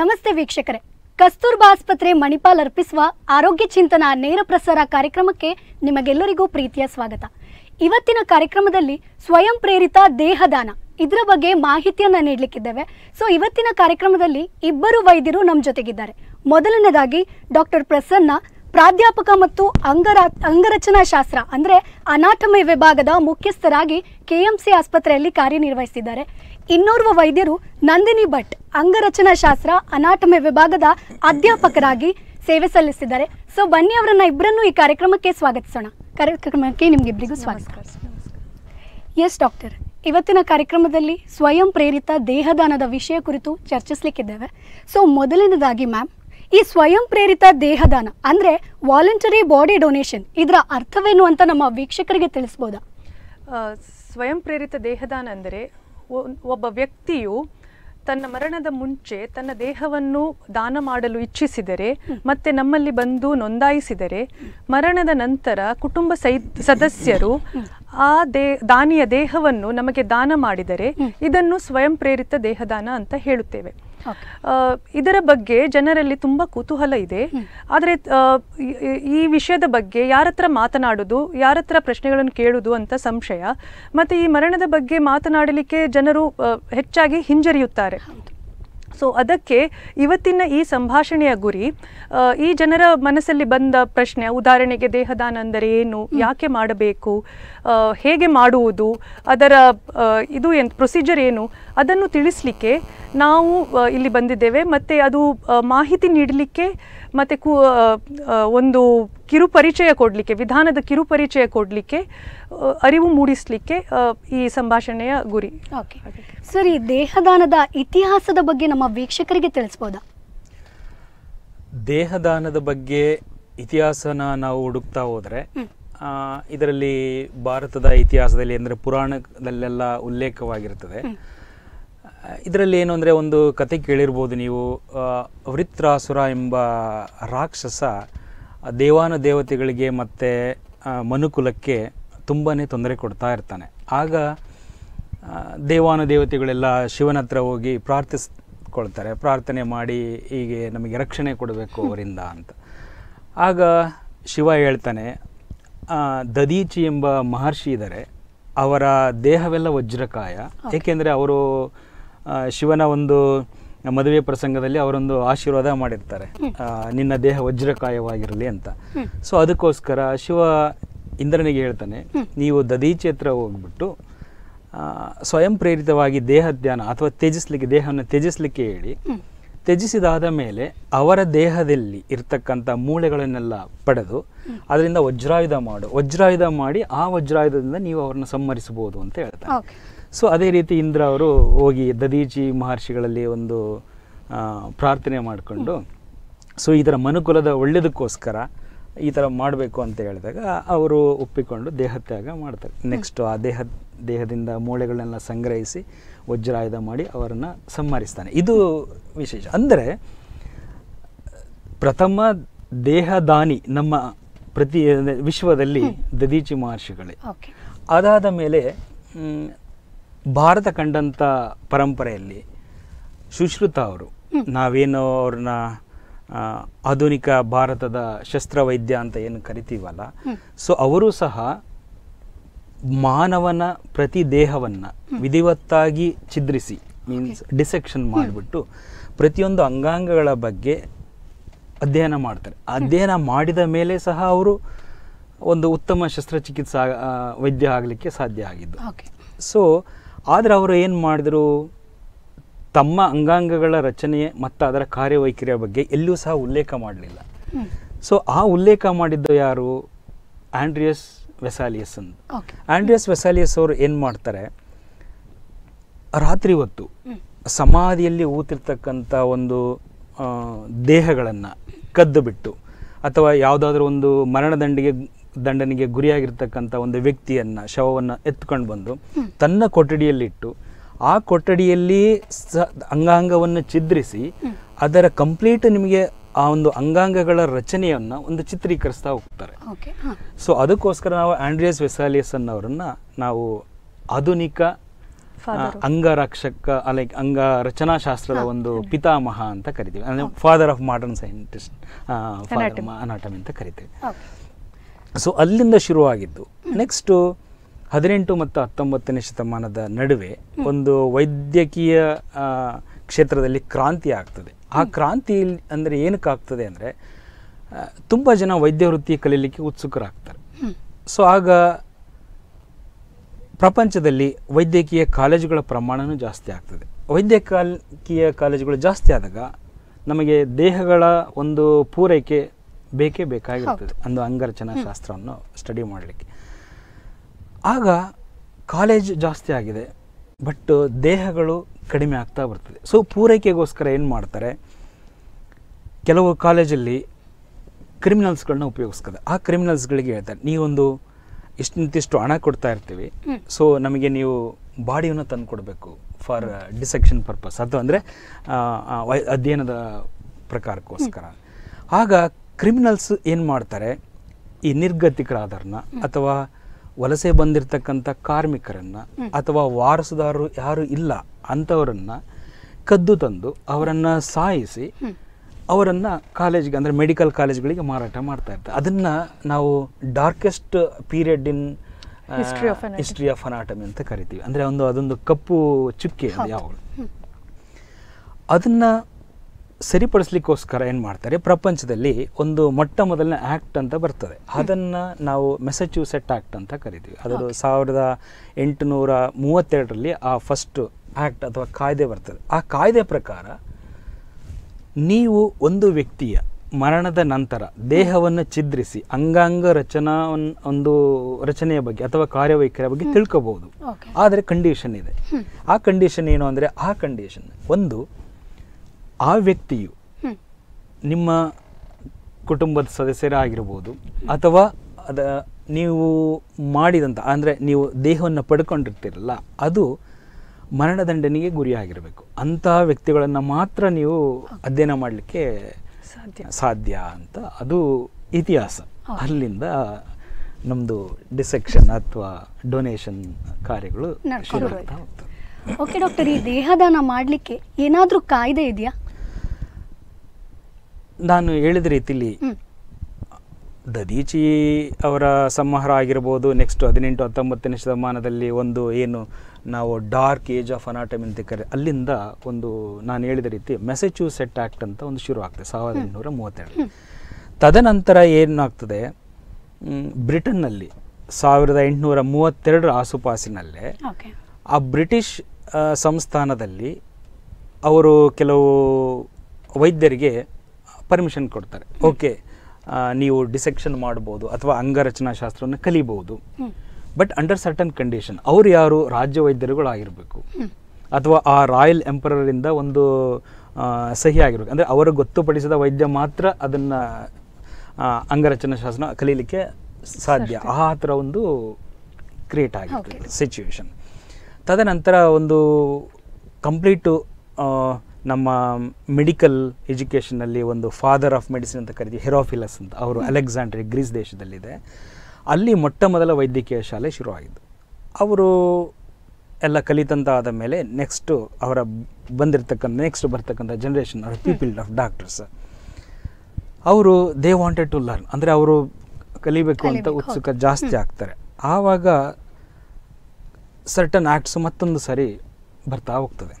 ನಮಸ್ತೆ ವೀಕ್ಷಕರೇ ಕಸ್ತೂರ್ಬಾ ಆಸ್ಪತ್ರೆ ಮಣಿಪಾಲ್ ಅರ್ಪಿಸುವ ಆರೋಗ್ಯ ಚಿಂತನ ನೇರ ಪ್ರಸಾರ ಕಾರ್ಯಕ್ರಮಕ್ಕೆ ನಿಮಗೆಲ್ಲರಿಗೂ ಪ್ರೀತಿಯ ಸ್ವಾಗತ ಇವತ್ತಿನ ಕಾರ್ಯಕ್ರಮದಲ್ಲಿ ಸ್ವಯಂ ಪ್ರೇರಿತ ದೇಹದಾನ ಇದರ ಬಗ್ಗೆ ಮಾಹಿತಿಯನ್ನ ನೀಡಲಿಕ್ಕಿದ್ದೇವೆ ಸೊ ಇವತ್ತಿನ ಕಾರ್ಯಕ್ರಮದಲ್ಲಿ ಇಬ್ಬರು ವೈದ್ಯರು ನಮ್ಮ ಜೊತೆಗಿದ್ದಾರೆ ಮೊದಲನೇದಾಗಿ ಡಾಕ್ಟರ್ ಪ್ರಸನ್ನ ಪ್ರಾಧ್ಯಾಪಕ ಮತ್ತು ಅಂಗರ ಅಂಗರಚನಾ ಶಾಸ್ತ್ರ ಅಂದರೆ ಅನಾಟಮಿ ವಿಭಾಗದ ಮುಖ್ಯಸ್ಥರಾಗಿ ಕೆಎಂಸಿ ಆಸ್ಪತ್ರೆಯಲ್ಲಿ ಕಾರ್ಯನಿರ್ವಹಿಸಿದ್ದಾರೆ ಇನ್ನೋರ್ವ ವೈದ್ಯರು ನಂದಿನಿ ಭಟ್ ಅಂಗರಚನಾ ಶಾಸ್ತ್ರ ಅನಾಟಮಿ ವಿಭಾಗದ ಅಧ್ಯಾಪಕರಾಗಿ ಸೇವೆ ಸಲ್ಲಿಸಿದ್ದಾರೆ ಸೊ ಬನ್ನಿ ಅವರನ್ನ ಇಬ್ಬರನ್ನು ಈ ಕಾರ್ಯಕ್ರಮಕ್ಕೆ ಸ್ವಾಗತಿಸೋಣ ಕಾರ್ಯಕ್ರಮಕ್ಕೆ ನಿಮ್ಗಿಬ್ಬರಿಗೂ ಸ್ವಾಗತ ಎಸ್ ಡಾಕ್ಟರ್ ಇವತ್ತಿನ ಕಾರ್ಯಕ್ರಮದಲ್ಲಿ ಸ್ವಯಂ ಪ್ರೇರಿತ ದೇಹದಾನದ ವಿಷಯ ಕುರಿತು ಚರ್ಚಿಸಲಿಕ್ಕಿದ್ದೇವೆ ಸೊ ಮೊದಲನೇದಾಗಿ ಮ್ಯಾಮ್ ಈ ಸ್ವಯಂ ಪ್ರೇರಿತ ದೇಹದಾನ ಅಂದರೆ ವಾಲಂಟರಿ ಬಾಡಿ ಡೊನೇಷನ್ ಇದರ ಅರ್ಥವೇನು ಅಂತ ನಮ್ಮ ವೀಕ್ಷಕರಿಗೆ ತಿಳಿಸಬಹುದ ಸ್ವಯಂ ಪ್ರೇರಿತ ದೇಹದಾನ ಅಂದರೆ ಒಬ್ಬ ವ್ಯಕ್ತಿಯು ತನ್ನ ಮರಣದ ಮುಂಚೆ ತನ್ನ ದೇಹವನ್ನು ದಾನ ಮಾಡಲು ಇಚ್ಛಿಸಿದರೆ ಮತ್ತೆ ನಮ್ಮಲ್ಲಿ ಬಂದು ನೋಂದಾಯಿಸಿದರೆ ಮರಣದ ನಂತರ ಕುಟುಂಬ ಸದಸ್ಯರು ಆ ದೇ ದಾನಿಯ ದೇಹವನ್ನು ನಮಗೆ ದಾನ ಮಾಡಿದರೆ ಇದನ್ನು ಸ್ವಯಂ ಪ್ರೇರಿತ ದೇಹದಾನ ಅಂತ ಹೇಳುತ್ತೇವೆ ಇದರ ಬಗ್ಗೆ ಜನರಲ್ಲಿ ತುಂಬಾ ಕುತೂಹಲ ಇದೆ ಆದರೆ ಈ ವಿಷಯದ ಬಗ್ಗೆ ಯಾರತ್ರ ಮಾತನಾಡುದು, ಯಾರತ್ರ ಪ್ರಶ್ನೆಗಳನ್ನು ಕೇಳುದು ಅಂತ ಸಂಶಯ ಮತ್ತೆ ಈ ಮರಣದ ಬಗ್ಗೆ ಮಾತನಾಡಲಿಕ್ಕೆ ಜನರು ಹೆಚ್ಚಾಗಿ ಹಿಂಜರಿಯುತ್ತಾರೆ ಸೊ ಅದಕ್ಕೆ ಇವತ್ತಿನ ಈ ಸಂಭಾಷಣೆಯ ಗುರಿ ಈ ಜನರ ಮನಸ್ಸಲ್ಲಿ ಬಂದ ಪ್ರಶ್ನೆ ಉದಾಹರಣೆಗೆ ದೇಹದಾನ ಅಂದರೆ ಏನು ಯಾಕೆ ಮಾಡಬೇಕು ಹೇಗೆ ಮಾಡುವುದು ಅದರ ಇದು ಏನು ಪ್ರೊಸೀಜರ್ ಏನು ಅದನ್ನು ತಿಳಿಸಲಿಕ್ಕೆ ನಾವು ಇಲ್ಲಿ ಬಂದಿದ್ದೇವೆ ಮತ್ತು ಅದು ಮಾಹಿತಿ ನೀಡಲಿಕ್ಕೆ ಮತ್ತು ಕು ಒಂದು ಕಿರುಪರಿಚಯ ಕೊಡಲಿಕ್ಕೆ ವಿಧಾನದ ಕಿರುಪರಿಚಯ ಕೊಡಲಿಕ್ಕೆ ಅರಿವು ಮೂಡಿಸಲಿಕ್ಕೆ ಈ ಸಂಭಾಷಣೆಯ ಗುರಿ ಓಕೆ ಸರ್ ಈ ದೇಹದಾನದ ಇತಿಹಾಸದ ಬಗ್ಗೆ ನಮ್ಮ ವೀಕ್ಷಕರಿಗೆ ತಿಳಿಸ್ಬೋದಾ ದೇಹದಾನದ ಬಗ್ಗೆ ಇತಿಹಾಸನ ನಾವು ಹುಡುಕ್ತಾ ಹೋದರೆ ಇದರಲ್ಲಿ ಭಾರತದ ಇತಿಹಾಸದಲ್ಲಿ ಅಂದರೆ ಪುರಾಣದಲ್ಲೆಲ್ಲ ಉಲ್ಲೇಖವಾಗಿರ್ತದೆ ಇದರಲ್ಲಿ ಏನು ಅಂದರೆ ಒಂದು ಕತೆ ಕೇಳಿರ್ಬೋದು ನೀವು ವೃತ್ರಾಸುರ ಎಂಬ ರಾಕ್ಷಸ ದೇವಾನ ದೇವತೆಗಳಿಗೆ ಮತ್ತು ಮನುಕುಲಕ್ಕೆ ತುಂಬಾ ತೊಂದರೆ ಕೊಡ್ತಾ ಇರ್ತಾನೆ ಆಗ ದೇವಾನು ದೇವತೆಗಳೆಲ್ಲ ಶಿವನ ಹತ್ರ ಹೋಗಿ ಪ್ರಾರ್ಥಿಸ್ಕೊಳ್ತಾರೆ ಪ್ರಾರ್ಥನೆ ಮಾಡಿ ಹೀಗೆ ನಮಗೆ ರಕ್ಷಣೆ ಕೊಡಬೇಕು ಅವರಿಂದ ಅಂತ ಆಗ ಶಿವ ಹೇಳ್ತಾನೆ ದದೀಚಿ ಎಂಬ ಮಹರ್ಷಿ ಇದ್ದಾರೆ ಅವರ ದೇಹವೆಲ್ಲ ವಜ್ರಕಾಯ ಏಕೆಂದರೆ ಅವರು ಶಿವನ ಒಂದು ಮದುವೆ ಪ್ರಸಂಗದಲ್ಲಿ ಅವರೊಂದು ಆಶೀರ್ವಾದ ಮಾಡಿರ್ತಾರೆ ನಿನ್ನ ದೇಹ ವಜ್ರಕಾಯವಾಗಿರಲಿ ಅಂತ ಸೊ ಅದಕ್ಕೋಸ್ಕರ ಶಿವ ಇಂದ್ರನಿಗೆ ಹೇಳ್ತಾನೆ ನೀವು ದದೀಚಿ ಹತ್ರ ಹೋಗ್ಬಿಟ್ಟು ಸ್ವಯಂ ಪ್ರೇರಿತವಾಗಿ ದೇಹ ಧ್ಯಾನ ಅಥವಾ ತ್ಯಜಿಸ್ಲಿಕ್ಕೆ ದೇಹವನ್ನು ತ್ಯಜಿಸ್ಲಿಕ್ಕೆ ಹೇಳಿ ತ್ಯಜಿಸಿದಾದ ಮೇಲೆ ಅವರ ದೇಹದಲ್ಲಿ ಇರ್ತಕ್ಕಂಥ ಮೂಳೆಗಳನ್ನೆಲ್ಲ ಪಡೆದು ಅದರಿಂದ ವಜ್ರಾಯುಧ ಮಾಡು ವಜ್ರಾಯುಧ ಮಾಡಿ ಆ ವಜ್ರಾಯುಧದಿಂದ ನೀವು ಅವರನ್ನು ಸಂಹರಿಸಬಹುದು ಅಂತ ಹೇಳ್ತಾರೆ ಸೊ ಅದೇ ರೀತಿ ಇಂದ್ರ ಅವರು ಹೋಗಿ ದದೀಚಿ ಮಹರ್ಷಿಗಳಲ್ಲಿ ಒಂದು ಪ್ರಾರ್ಥನೆ ಮಾಡಿಕೊಂಡು ಸೊ ಇದರ ಮನುಕುಲದ ಒಳ್ಳೆಯದಕ್ಕೋಸ್ಕರ ಈ ಥರ ಮಾಡಬೇಕು ಅಂತ ಹೇಳಿದಾಗ ಅವರು ಒಪ್ಪಿಕೊಂಡು ದೇಹತ್ಯಾಗ ಮಾಡ್ತಾರೆ ನೆಕ್ಸ್ಟು ಆ ದೇಹ ದೇಹದಿಂದ ಮೂಳೆಗಳನ್ನೆಲ್ಲ ಸಂಗ್ರಹಿಸಿ ವಜ್ರಾಯುಧ ಮಾಡಿ ಅವರನ್ನು ಸಮ್ಮಾರಿಸ್ತಾನೆ ಇದು ವಿಶೇಷ ಅಂದರೆ ಪ್ರಥಮ ದೇಹದಾನಿ ನಮ್ಮ ಪ್ರತಿ ವಿಶ್ವದಲ್ಲಿ ದದೀಚಿ ಮಹರ್ಷಿಗಳೇ ಅದಾದ ಮೇಲೆ ಭಾರತ ಕಂಡಂಥ ಪರಂಪರೆಯಲ್ಲಿ ಸುಶ್ರುತ ಅವರು ನಾವೇನೋ ಅವ್ರನ್ನ ಆಧುನಿಕ ಭಾರತದ ಶಸ್ತ್ರವೈದ್ಯ ಅಂತ ಏನು ಕರಿತೀವಲ್ಲ ಸೊ ಅವರು ಸಹ ಮಾನವನ ಪ್ರತಿ ದೇಹವನ್ನು ವಿಧಿವತ್ತಾಗಿ ಛಿದ್ರಿಸಿ ಮೀನ್ಸ್ ಡಿಸೆಕ್ಷನ್ ಮಾಡಿಬಿಟ್ಟು ಪ್ರತಿಯೊಂದು ಅಂಗಾಂಗಗಳ ಬಗ್ಗೆ ಅಧ್ಯಯನ ಮಾಡ್ತಾರೆ ಅಧ್ಯಯನ ಮಾಡಿದ ಮೇಲೆ ಸಹ ಅವರು ಒಂದು ಉತ್ತಮ ಶಸ್ತ್ರಚಿಕಿತ್ಸಾ ವೈದ್ಯ ಆಗಲಿಕ್ಕೆ ಸಾಧ್ಯ ಆಗಿದ್ದು ಸೊ ಆದರೆ ಅವರು ಏನು ಮಾಡಿದರು ತಮ್ಮ ಅಂಗಾಂಗಗಳ ರಚನೆ ಮತ್ತು ಅದರ ಕಾರ್ಯವೈಖರಿಯ ಬಗ್ಗೆ ಎಲ್ಲೂ ಸಹ ಉಲ್ಲೇಖ ಮಾಡಲಿಲ್ಲ ಸೊ ಆ ಉಲ್ಲೇಖ ಮಾಡಿದ್ದು ಯಾರು ಆಂಡ್ರಿಯಸ್ ವೆಸಾಲಿಯಸ್ ಅಂತ ಆಂಡ್ರಿಯಸ್ ವೆಸಾಲಿಯಸ್ ಅವರು ಏನು ಮಾಡ್ತಾರೆ ರಾತ್ರಿ ಹೊತ್ತು ಸಮಾಧಿಯಲ್ಲಿ ಊತಿರ್ತಕ್ಕಂಥ ಒಂದು ದೇಹಗಳನ್ನು ಕದ್ದು ಬಿಟ್ಟು ಅಥವಾ ಯಾವುದಾದ್ರೂ ಒಂದು ಮರಣದಂಡಿಗೆ ದಂಡನೆಗೆ ಗುರಿಯಾಗಿರ್ತಕ್ಕಂಥ ಒಂದು ವ್ಯಕ್ತಿಯನ್ನು ಶವವನ್ನು ಎತ್ಕೊಂಡು ಬಂದು ತನ್ನ ಕೊಠಡಿಯಲ್ಲಿಟ್ಟು ಆ ಕೊಠಡಿಯಲ್ಲಿ ಸ ಅಂಗಾಂಗವನ್ನು ಛಿದ್ರಿಸಿ ಅದರ ಕಂಪ್ಲೀಟ್ ನಿಮಗೆ ಆ ಒಂದು ಅಂಗಾಂಗಗಳ ರಚನೆಯನ್ನು ಒಂದು ಚಿತ್ರೀಕರಿಸ್ತಾ ಹೋಗ್ತಾರೆ ಸೊ ಅದಕ್ಕೋಸ್ಕರ ನಾವು ಆಂಡ್ರಿಯಸ್ ವೆಸಾಲಿಯಸ್ ಅವರನ್ನು ನಾವು ಆಧುನಿಕ ಅಂಗರಕ್ಷಕ ಲೈಕ್ ಅಂಗ ರಚನಾಶಾಸ್ತ್ರದ ಒಂದು ಪಿತಾಮಹ ಅಂತ ಕರಿತೀವಿ ಅಂದರೆ father of modern scientist anatomy ಅಂತ ಕರಿತೀವಿ ಸೊ ಅಲ್ಲಿಂದ ಶುರುವಾಗಿದ್ದು ನೆಕ್ಸ್ಟು ಹದಿನೆಂಟು ಮತ್ತು ಹತ್ತೊಂಬತ್ತನೇ ಶತಮಾನದ ನಡುವೆ ಒಂದು ವೈದ್ಯಕೀಯ ಕ್ಷೇತ್ರದಲ್ಲಿ ಕ್ರಾಂತಿ ಆಗ್ತದೆ ಆ ಕ್ರಾಂತಿ ಅಂದರೆ ಏನಕ್ಕಾಗ್ತದೆ ಅಂದರೆ ತುಂಬ ಜನ ವೈದ್ಯ ವೃತ್ತಿ ಕಲೀಲಿಕ್ಕೆ ಉತ್ಸುಕರಾಗ್ತಾರೆ ಸೊ ಆಗ ಪ್ರಪಂಚದಲ್ಲಿ ವೈದ್ಯಕೀಯ ಕಾಲೇಜುಗಳ ಪ್ರಮಾಣವೂ ಜಾಸ್ತಿ ಆಗ್ತದೆ ವೈದ್ಯಕೀಯ ಕಾಲೇಜುಗಳು ಜಾಸ್ತಿ ಆದಾಗ ನಮಗೆ ದೇಹಗಳ ಒಂದು ಪೂರೈಕೆ ಬೇಕೇ ಬೇಕಾಗಿರ್ತದೆ ಅಂಗರಚನಾ ಶಾಸ್ತ್ರವನ್ನು ಸ್ಟಡಿ ಮಾಡಲಿಕ್ಕೆ ಆಗ ಕಾಲೇಜ್ ಜಾಸ್ತಿ ಆಗಿದೆ ಬಟ್ ದೇಹಗಳು ಕಡಿಮೆ ಆಗ್ತಾ ಬರ್ತದೆ ಸೊ ಪೂರೈಕೆಗೋಸ್ಕರ ಏನು ಮಾಡ್ತಾರೆ ಕೆಲವು ಕಾಲೇಜಲ್ಲಿ ಕ್ರಿಮಿನಲ್ಸ್ಗಳನ್ನ ಉಪಯೋಗಿಸ್ತಾರೆ ಆ ಕ್ರಿಮಿನಲ್ಸ್ಗಳಿಗೆ ಹೇಳ್ತಾರೆ ನೀವೊಂದು ಇಷ್ಟಿಷ್ಟು ಹಣ ಕೊಡ್ತಾ ಇರ್ತೀವಿ ಸೊ ನಮಗೆ ನೀವು ಬಾಡಿಯನ್ನು ತಂದು ಕೊಡಬೇಕು ಫಾರ್ ಡಿಸೆಕ್ಷನ್ ಪರ್ಪಸ್ ಅದು ಅಂದರೆ ಅಧ್ಯಯನದ ಪ್ರಕಾರಕ್ಕೋಸ್ಕರ ಆಗ ಕ್ರಿಮಿನಲ್ಸ್ ಏನು ಮಾಡ್ತಾರೆ ಈ ನಿರ್ಗತಿಕರಾದರನ್ನ ಅಥವಾ ವಲಸೆ ಬಂದಿರತಕ್ಕಂಥ ಕಾರ್ಮಿಕರನ್ನ ಅಥವಾ ವಾರಸುದಾರರು ಯಾರು ಇಲ್ಲ ಅಂತವರನ್ನ ಕದ್ದು ತಂದು ಅವರನ್ನು ಸಾಯಿಸಿ ಅವರನ್ನು ಕಾಲೇಜ್ಗೆ ಅಂದರೆ ಮೆಡಿಕಲ್ ಕಾಲೇಜ್ಗಳಿಗೆ ಮಾರಾಟ ಮಾಡ್ತಾ ಇರ್ತಾರೆ ಅದನ್ನ ನಾವು darkest period in history of anatomy ಅಂತ ಕರಿತೀವಿ ಅಂದರೆ ಒಂದು ಅದೊಂದು ಕಪ್ಪು ಚುಕ್ಕೆ ಅದು ಯಾವಾಗಲೂ ಅದನ್ನು ಸರಿಪಡಿಸ್ಲಿಕ್ಕೋಸ್ಕರ ಏನು ಮಾಡ್ತಾರೆ ಪ್ರಪಂಚದಲ್ಲಿ ಒಂದು ಮೊಟ್ಟ ಮೊದಲನೇ ಆ್ಯಕ್ಟ್ ಅಂತ ಬರ್ತದೆ ಅದನ್ನು ನಾವು ಮೆಸಚ್ಯೂಸೆಟ್ ಆ್ಯಕ್ಟ್ ಅಂತ ಕರಿತೀವಿ ಅದು ಸಾವಿರದ ಎಂಟುನೂರ ಮೂವತ್ತೆರಡರಲ್ಲಿ ಆ ಫಸ್ಟ್ ಆ್ಯಕ್ಟ್ ಅಥವಾ ಕಾಯ್ದೆ ಬರ್ತದೆ ಆ ಕಾಯ್ದೆ ಪ್ರಕಾರ ನೀವು ಒಂದು ವ್ಯಕ್ತಿಯ ಮರಣದ ನಂತರ ದೇಹವನ್ನು ಛಿದ್ರಿಸಿ ಅಂಗಾಂಗ ರಚನಾ ಒಂದು ರಚನೆಯ ಬಗ್ಗೆ ಅಥವಾ ಕಾರ್ಯವೈಖರಿಯ ಬಗ್ಗೆ ತಿಳ್ಕೋಬಹುದು ಆದರೆ ಕಂಡೀಷನ್ ಇದೆ ಆ ಕಂಡೀಷನ್ ಏನು ಅಂದರೆ ಆ ಕಂಡೀಷನ್ ಒಂದು ಆ ವ್ಯಕ್ತಿಯು ನಿಮ್ಮ ಕುಟುಂಬದ ಸದಸ್ಯರೇ ಆಗಿರ್ಬೋದು ಅಥವಾ ಅದ ನೀವು ಮಾಡಿದಂಥ ಅಂದರೆ ನೀವು ದೇಹವನ್ನು ಪಡ್ಕೊಂಡಿರ್ತೀರಲ್ಲ ಅದು ಮರಣದಂಡನೆಗೆ ಗುರಿಯಾಗಿರಬೇಕು ಅಂತಹ ವ್ಯಕ್ತಿಗಳನ್ನು ಮಾತ್ರ ನೀವು ಅಧ್ಯಯನ ಮಾಡಲಿಕ್ಕೆ ಸಾಧ್ಯ ಸಾಧ್ಯ ಅಂತ ಅದು ಇತಿಹಾಸ ಅಲ್ಲಿಂದ ನಮ್ಮದು ಡಿಸೆಕ್ಷನ್ ಅಥವಾ ಡೊನೇಷನ್ ಕಾರ್ಯಗಳು ಓಕೆ ಡಾಕ್ಟರ್ ಈ ದೇಹದಾನ ಮಾಡಲಿಕ್ಕೆ ಏನಾದರೂ ಕಾಯ್ದೆ ಇದೆಯಾ ನಾನು ಹೇಳಿದ ರೀತಿಲಿ ದದೀಚಿ ಅವರ ಸಂಹಾರ ಆಗಿರ್ಬೋದು ನೆಕ್ಸ್ಟ್ ಹದಿನೆಂಟು ಹತ್ತೊಂಬತ್ತನೇ ಶತಮಾನದಲ್ಲಿ ಒಂದು ಏನು ನಾವು ಡಾರ್ಕ್ ಏಜ್ ಆಫ್ ಅನಾಟಮಿ ಅಂತ ಕರೆ ಅಲ್ಲಿಂದ ಒಂದು ನಾನು ಹೇಳಿದ ರೀತಿ ಮೆಸೆಚ್ಯೂಸೆಟ್ ಆ್ಯಕ್ಟ್ ಅಂತ ಒಂದು ಶುರು ಆಗ್ತದೆ ಸಾವಿರದ ಎಂಟುನೂರ ಮೂವತ್ತೆರಡು ತದನಂತರ ಏನಾಗ್ತದೆ ಬ್ರಿಟನ್ನಲ್ಲಿ ಸಾವಿರದ ಎಂಟುನೂರ ಮೂವತ್ತೆರಡರ ಆಸುಪಾಸಿನಲ್ಲೇ ಆ ಬ್ರಿಟಿಷ್ ಸಂಸ್ಥಾನದಲ್ಲಿ ಅವರು ಕೆಲವು ವೈದ್ಯರಿಗೆ ಪರ್ಮಿಷನ್ ಕೊಡ್ತಾರೆ ಓಕೆ ನೀವು ಡಿಸೆಕ್ಷನ್ ಮಾಡ್ಬೋದು ಅಥವಾ ಅಂಗರಚನಾ ಶಾಸ್ತ್ರವನ್ನು ಕಲಿಬಹುದು ಬಟ್ ಅಂಡರ್ ಸರ್ಟನ್ ಕಂಡೀಷನ್ ಅವ್ರು ಯಾರು ರಾಜ್ಯ ವೈದ್ಯರುಗಳಾಗಿರಬೇಕು ಅಥವಾ ಆ ರಾಯಲ್ ಎಂಪರರಿಂದ ಒಂದು ಸಹಿ ಆಗಿರ್ಬೇಕು ಅಂದರೆ ಅವರು ಗೊತ್ತುಪಡಿಸಿದ ವೈದ್ಯ ಮಾತ್ರ ಅದನ್ನು ಅಂಗರಚನಾ ಶಾಸ್ತ್ರ ಕಲೀಲಿಕ್ಕೆ ಸಾಧ್ಯ ಆ ಹತ್ರ ಒಂದು ಕ್ರಿಯೇಟ್ ಆಗಿರ್ತದೆ ಸಿಚುವೇಶನ್ ತದನಂತರ ಒಂದು ಕಂಪ್ಲೀಟು ನಮ್ಮ ಮೆಡಿಕಲ್ ಎಜುಕೇಷನಲ್ಲಿ ಒಂದು ಫಾದರ್ ಆಫ್ ಮೆಡಿಸಿನ್ ಅಂತ ಕರಿತೀವಿ ಹೆರೋಫಿಲಸ್ ಅಂತ ಅವರು ಅಲೆಕ್ಸಾಂಡ್ರಿ ಗ್ರೀಸ್ ದೇಶದಲ್ಲಿದೆ ಅಲ್ಲಿ ಮೊಟ್ಟ ಮೊದಲ ವೈದ್ಯಕೀಯ ಶಾಲೆ ಶುರುವಾಗಿದ್ದು ಅವರು ಎಲ್ಲ ಕಲಿತಂತ ಆದ ಮೇಲೆ ನೆಕ್ಸ್ಟು ಅವರ ಬಂದಿರತಕ್ಕಂಥ ನೆಕ್ಸ್ಟ್ ಬರ್ತಕ್ಕಂಥ ಜನ್ರೇಷನ್ ಅವರ ಪೀಪಲ್ ಆಫ್ ಡಾಕ್ಟರ್ಸ್ ಅವರು ದೇ ವಾಂಟೆಡ್ ಟು ಲರ್ನ್ ಅಂದರೆ ಅವರು ಕಲಿಬೇಕು ಅಂತ ಉತ್ಸುಕ ಜಾಸ್ತಿ ಆಗ್ತಾರೆ ಆವಾಗ ಸರ್ಟನ್ ಆ್ಯಕ್ಟ್ಸ್ ಮತ್ತೊಂದು ಸರಿ ಬರ್ತಾ ಹೋಗ್ತದೆ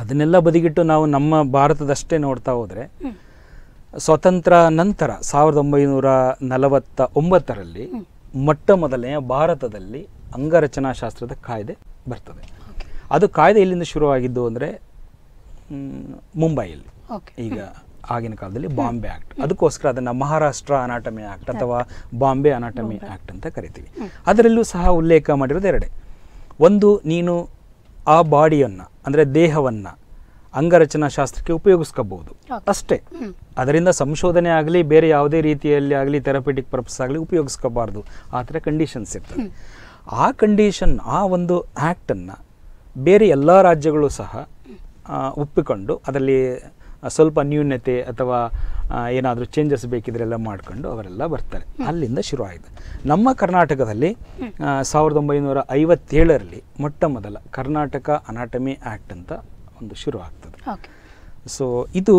ಅದನ್ನೆಲ್ಲ ಬದಿಗಿಟ್ಟು ನಾವು ನಮ್ಮ ಭಾರತದಷ್ಟೇ ನೋಡ್ತಾ ಹೋದರೆ ಸ್ವತಂತ್ರ ನಂತರ ಸಾವಿರದ ಒಂಬೈನೂರ ನಲವತ್ತ ಒಂಬತ್ತರಲ್ಲಿ ಮೊಟ್ಟ ಮೊದಲನೆಯ ಭಾರತದಲ್ಲಿ ಅಂಗರಚನಾಶಾಸ್ತ್ರದ ಕಾಯ್ದೆ ಬರ್ತದೆ ಅದು ಕಾಯ್ದೆ ಇಲ್ಲಿಂದ ಶುರುವಾಗಿದ್ದು ಅಂದರೆ ಮುಂಬೈಯಲ್ಲಿ ಈಗ ಆಗಿನ ಕಾಲದಲ್ಲಿ ಬಾಂಬೆ ಆ್ಯಕ್ಟ್ ಅದಕ್ಕೋಸ್ಕರ ಅದನ್ನು ಮಹಾರಾಷ್ಟ್ರ ಅನಾಟಮಿ ಆ್ಯಕ್ಟ್ ಅಥವಾ ಬಾಂಬೆ ಅನಾಟಮಿ ಆ್ಯಕ್ಟ್ ಅಂತ ಕರಿತೀವಿ ಅದರಲ್ಲೂ ಸಹ ಉಲ್ಲೇಖ ಮಾಡಿರೋದು ಎರಡೇ ಒಂದು ನೀನು ಆ ಬಾಡಿಯನ್ನು ಅಂದರೆ ದೇಹವನ್ನು ಅಂಗರಚನಾ ಶಾಸ್ತ್ರಕ್ಕೆ ಉಪಯೋಗಿಸ್ಕೋಬಹುದು ಅಷ್ಟೇ ಅದರಿಂದ ಸಂಶೋಧನೆ ಆಗಲಿ ಬೇರೆ ಯಾವುದೇ ರೀತಿಯಲ್ಲಿ ಆಗಲಿ ಥೆರಪಿಟಿಕ್ ಪರ್ಪಸ್ ಆಗಲಿ ಉಪಯೋಗಿಸ್ಕೋಬಾರ್ದು ಆ ಥರ ಕಂಡೀಷನ್ಸ್ ಇರ್ತದೆ ಆ ಕಂಡೀಷನ್ ಆ ಒಂದು ಆ್ಯಕ್ಟನ್ನು ಬೇರೆ ಎಲ್ಲ ರಾಜ್ಯಗಳು ಸಹ ಒಪ್ಪಿಕೊಂಡು ಅದರಲ್ಲಿ ಸ್ವಲ್ಪ ನ್ಯೂನತೆ ಅಥವಾ ಏನಾದರೂ ಚೇಂಜಸ್ ಬೇಕಿದ್ರೆಲ್ಲ ಮಾಡ್ಕೊಂಡು ಅವರೆಲ್ಲ ಬರ್ತಾರೆ ಅಲ್ಲಿಂದ ಶುರು ಆಯಿತು ನಮ್ಮ ಕರ್ನಾಟಕದಲ್ಲಿ ಸಾವಿರದ ಒಂಬೈನೂರ ಐವತ್ತೇಳರಲ್ಲಿ ಮೊಟ್ಟ ಮೊದಲ ಕರ್ನಾಟಕ ಅನಾಟಮಿ ಆ್ಯಕ್ಟ್ ಅಂತ ಒಂದು ಶುರು ಆಗ್ತದೆ ಸೊ ಇದು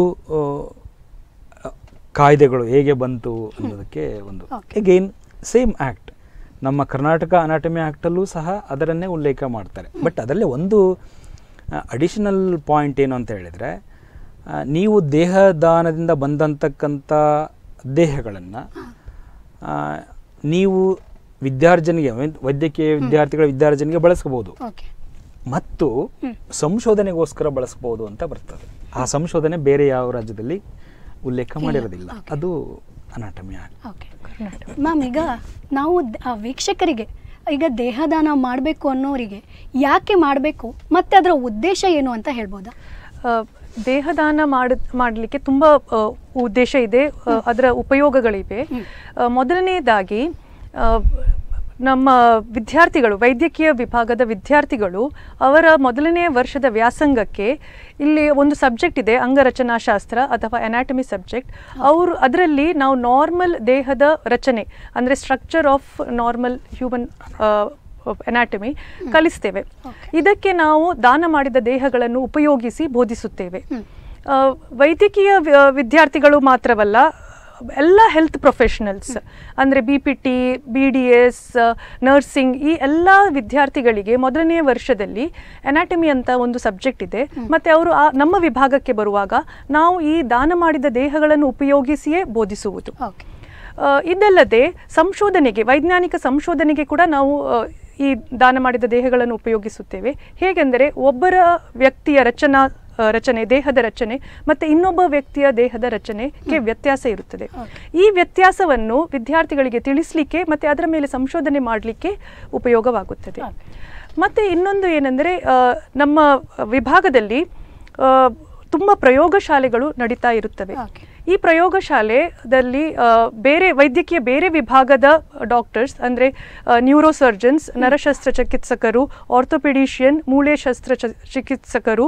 ಕಾಯ್ದೆಗಳು ಹೇಗೆ ಬಂತು ಅನ್ನೋದಕ್ಕೆ ಒಂದು ಅಗೇನ್ ಸೇಮ್ ಆ್ಯಕ್ಟ್ ನಮ್ಮ ಕರ್ನಾಟಕ ಅನಾಟಮಿ ಆ್ಯಕ್ಟಲ್ಲೂ ಸಹ ಅದರನ್ನೇ ಉಲ್ಲೇಖ ಮಾಡ್ತಾರೆ ಬಟ್ ಅದರಲ್ಲೇ ಒಂದು ಅಡಿಷನಲ್ ಪಾಯಿಂಟ್ ಏನು ಅಂತ ಹೇಳಿದರೆ ನೀವು ದೇಹದಾನದಿಂದ ಬಂದಂತಕ್ಕಂಥ ದೇಹಗಳನ್ನು ನೀವು ವಿದ್ಯಾರ್ಜನೆಗೆ ವೈದ್ಯಕೀಯ ವಿದ್ಯಾರ್ಥಿಗಳ ವಿದ್ಯಾರ್ಜನೆಗೆ ಬಳಸಬಹುದು ಮತ್ತು ಸಂಶೋಧನೆಗೋಸ್ಕರ ಬಳಸಬಹುದು ಅಂತ ಬರ್ತದೆ ಆ ಸಂಶೋಧನೆ ಬೇರೆ ಯಾವ ರಾಜ್ಯದಲ್ಲಿ ಉಲ್ಲೇಖ ಮಾಡಿರೋದಿಲ್ಲ ಅದು ಅನಾಟಮಿ ಮ್ಯಾಮ್ ಈಗ ನಾವು ವೀಕ್ಷಕರಿಗೆ ಈಗ ದೇಹದಾನ ಮಾಡಬೇಕು ಅನ್ನೋರಿಗೆ ಯಾಕೆ ಮಾಡಬೇಕು ಮತ್ತೆ ಅದರ ಉದ್ದೇಶ ಏನು ಅಂತ ಹೇಳ್ಬೋದಾ ದೇಹದಾನ ಮಾಡ ಮಾಡಲಿಕ್ಕೆ ತುಂಬ ಉದ್ದೇಶ ಇದೆ ಅದರ ಉಪಯೋಗಗಳಿವೆ ಮೊದಲನೆಯದಾಗಿ ನಮ್ಮ ವಿದ್ಯಾರ್ಥಿಗಳು ವೈದ್ಯಕೀಯ ವಿಭಾಗದ ವಿದ್ಯಾರ್ಥಿಗಳು ಅವರ ಮೊದಲನೇ ವರ್ಷದ ವ್ಯಾಸಂಗಕ್ಕೆ ಇಲ್ಲಿ ಒಂದು ಸಬ್ಜೆಕ್ಟ್ ಇದೆ ಅಂಗರಚನಾಶಾಸ್ತ್ರ ಅಥವಾ ಅನಾಟಮಿ ಸಬ್ಜೆಕ್ಟ್ ಅವರು ಅದರಲ್ಲಿ ನಾವು ನಾರ್ಮಲ್ ದೇಹದ ರಚನೆ ಅಂದರೆ structure of normal human anatomy hmm. ಕಲಿಸ್ತೇವೆ ಇದಕ್ಕೆ ನಾವು ದಾನ ಮಾಡಿದ ದೇಹಗಳನ್ನು ಉಪಯೋಗಿಸಿ ಬೋಧಿಸುತ್ತೇವೆ ವೈದ್ಯಕೀಯ ವಿದ್ಯಾರ್ಥಿಗಳು ಮಾತ್ರವಲ್ಲ ಎಲ್ಲ ಹೆಲ್ತ್ ಪ್ರೊಫೆಷನಲ್ಸ್ ಅಂದರೆ B P T B D S nursing ಈ ಎಲ್ಲ ವಿದ್ಯಾರ್ಥಿಗಳಿಗೆ ಮೊದಲನೇ ವರ್ಷದಲ್ಲಿ ಅನಾಟಮಿ ಅಂತ ಒಂದು ಸಬ್ಜೆಕ್ಟ್ ಇದೆ ಮತ್ತು ಅವರು ಆ ನಮ್ಮ ವಿಭಾಗಕ್ಕೆ ಬರುವಾಗ ನಾವು ಈ ದಾನ ಮಾಡಿದ ದೇಹಗಳನ್ನು ಉಪಯೋಗಿಸಿಯೇ ಬೋಧಿಸುವುದು ಇದಲ್ಲದೆ ಸಂಶೋಧನೆಗೆ ವೈಜ್ಞಾನಿಕ ಸಂಶೋಧನೆಗೆ ಕೂಡ ನಾವು ಈ ದಾನ ಮಾಡಿದ ದೇಹಗಳನ್ನು ಉಪಯೋಗಿಸುತ್ತೇವೆ ಹೇಗೆಂದರೆ ಒಬ್ಬರ ವ್ಯಕ್ತಿಯ ರಚನಾ ರಚನೆ ದೇಹದ ರಚನೆ ಮತ್ತು ಇನ್ನೊಬ್ಬ ವ್ಯಕ್ತಿಯ ದೇಹದ ರಚನೆಗೆ ವ್ಯತ್ಯಾಸ ಇರುತ್ತದೆ ಈ ವ್ಯತ್ಯಾಸವನ್ನು ವಿದ್ಯಾರ್ಥಿಗಳಿಗೆ ತಿಳಿಸಲಿಕ್ಕೆ ಮತ್ತು ಅದರ ಮೇಲೆ ಸಂಶೋಧನೆ ಮಾಡಲಿಕ್ಕೆ ಉಪಯೋಗವಾಗುತ್ತದೆ ಮತ್ತು ಇನ್ನೊಂದು ಏನೆಂದರೆ ನಮ್ಮ ವಿಭಾಗದಲ್ಲಿ ತುಂಬ ಪ್ರಯೋಗಶಾಲೆಗಳು ನಡೀತಾ ಇರುತ್ತವೆ ಈ ಪ್ರಯೋಗಶಾಲೆದಲ್ಲಿ ಬೇರೆ ವೈದ್ಯಕೀಯ ಬೇರೆ ವಿಭಾಗದ ಡಾಕ್ಟರ್ಸ್ ಅಂದರೆ ನ್ಯೂರೋ ಸರ್ಜನ್ಸ್ ಚಿಕಿತ್ಸಕರು ಆರ್ಥೋಪೆಡಿಷಿಯನ್ ಮೂಳೆ ಶಸ್ತ್ರ ಚಿಕಿತ್ಸಕರು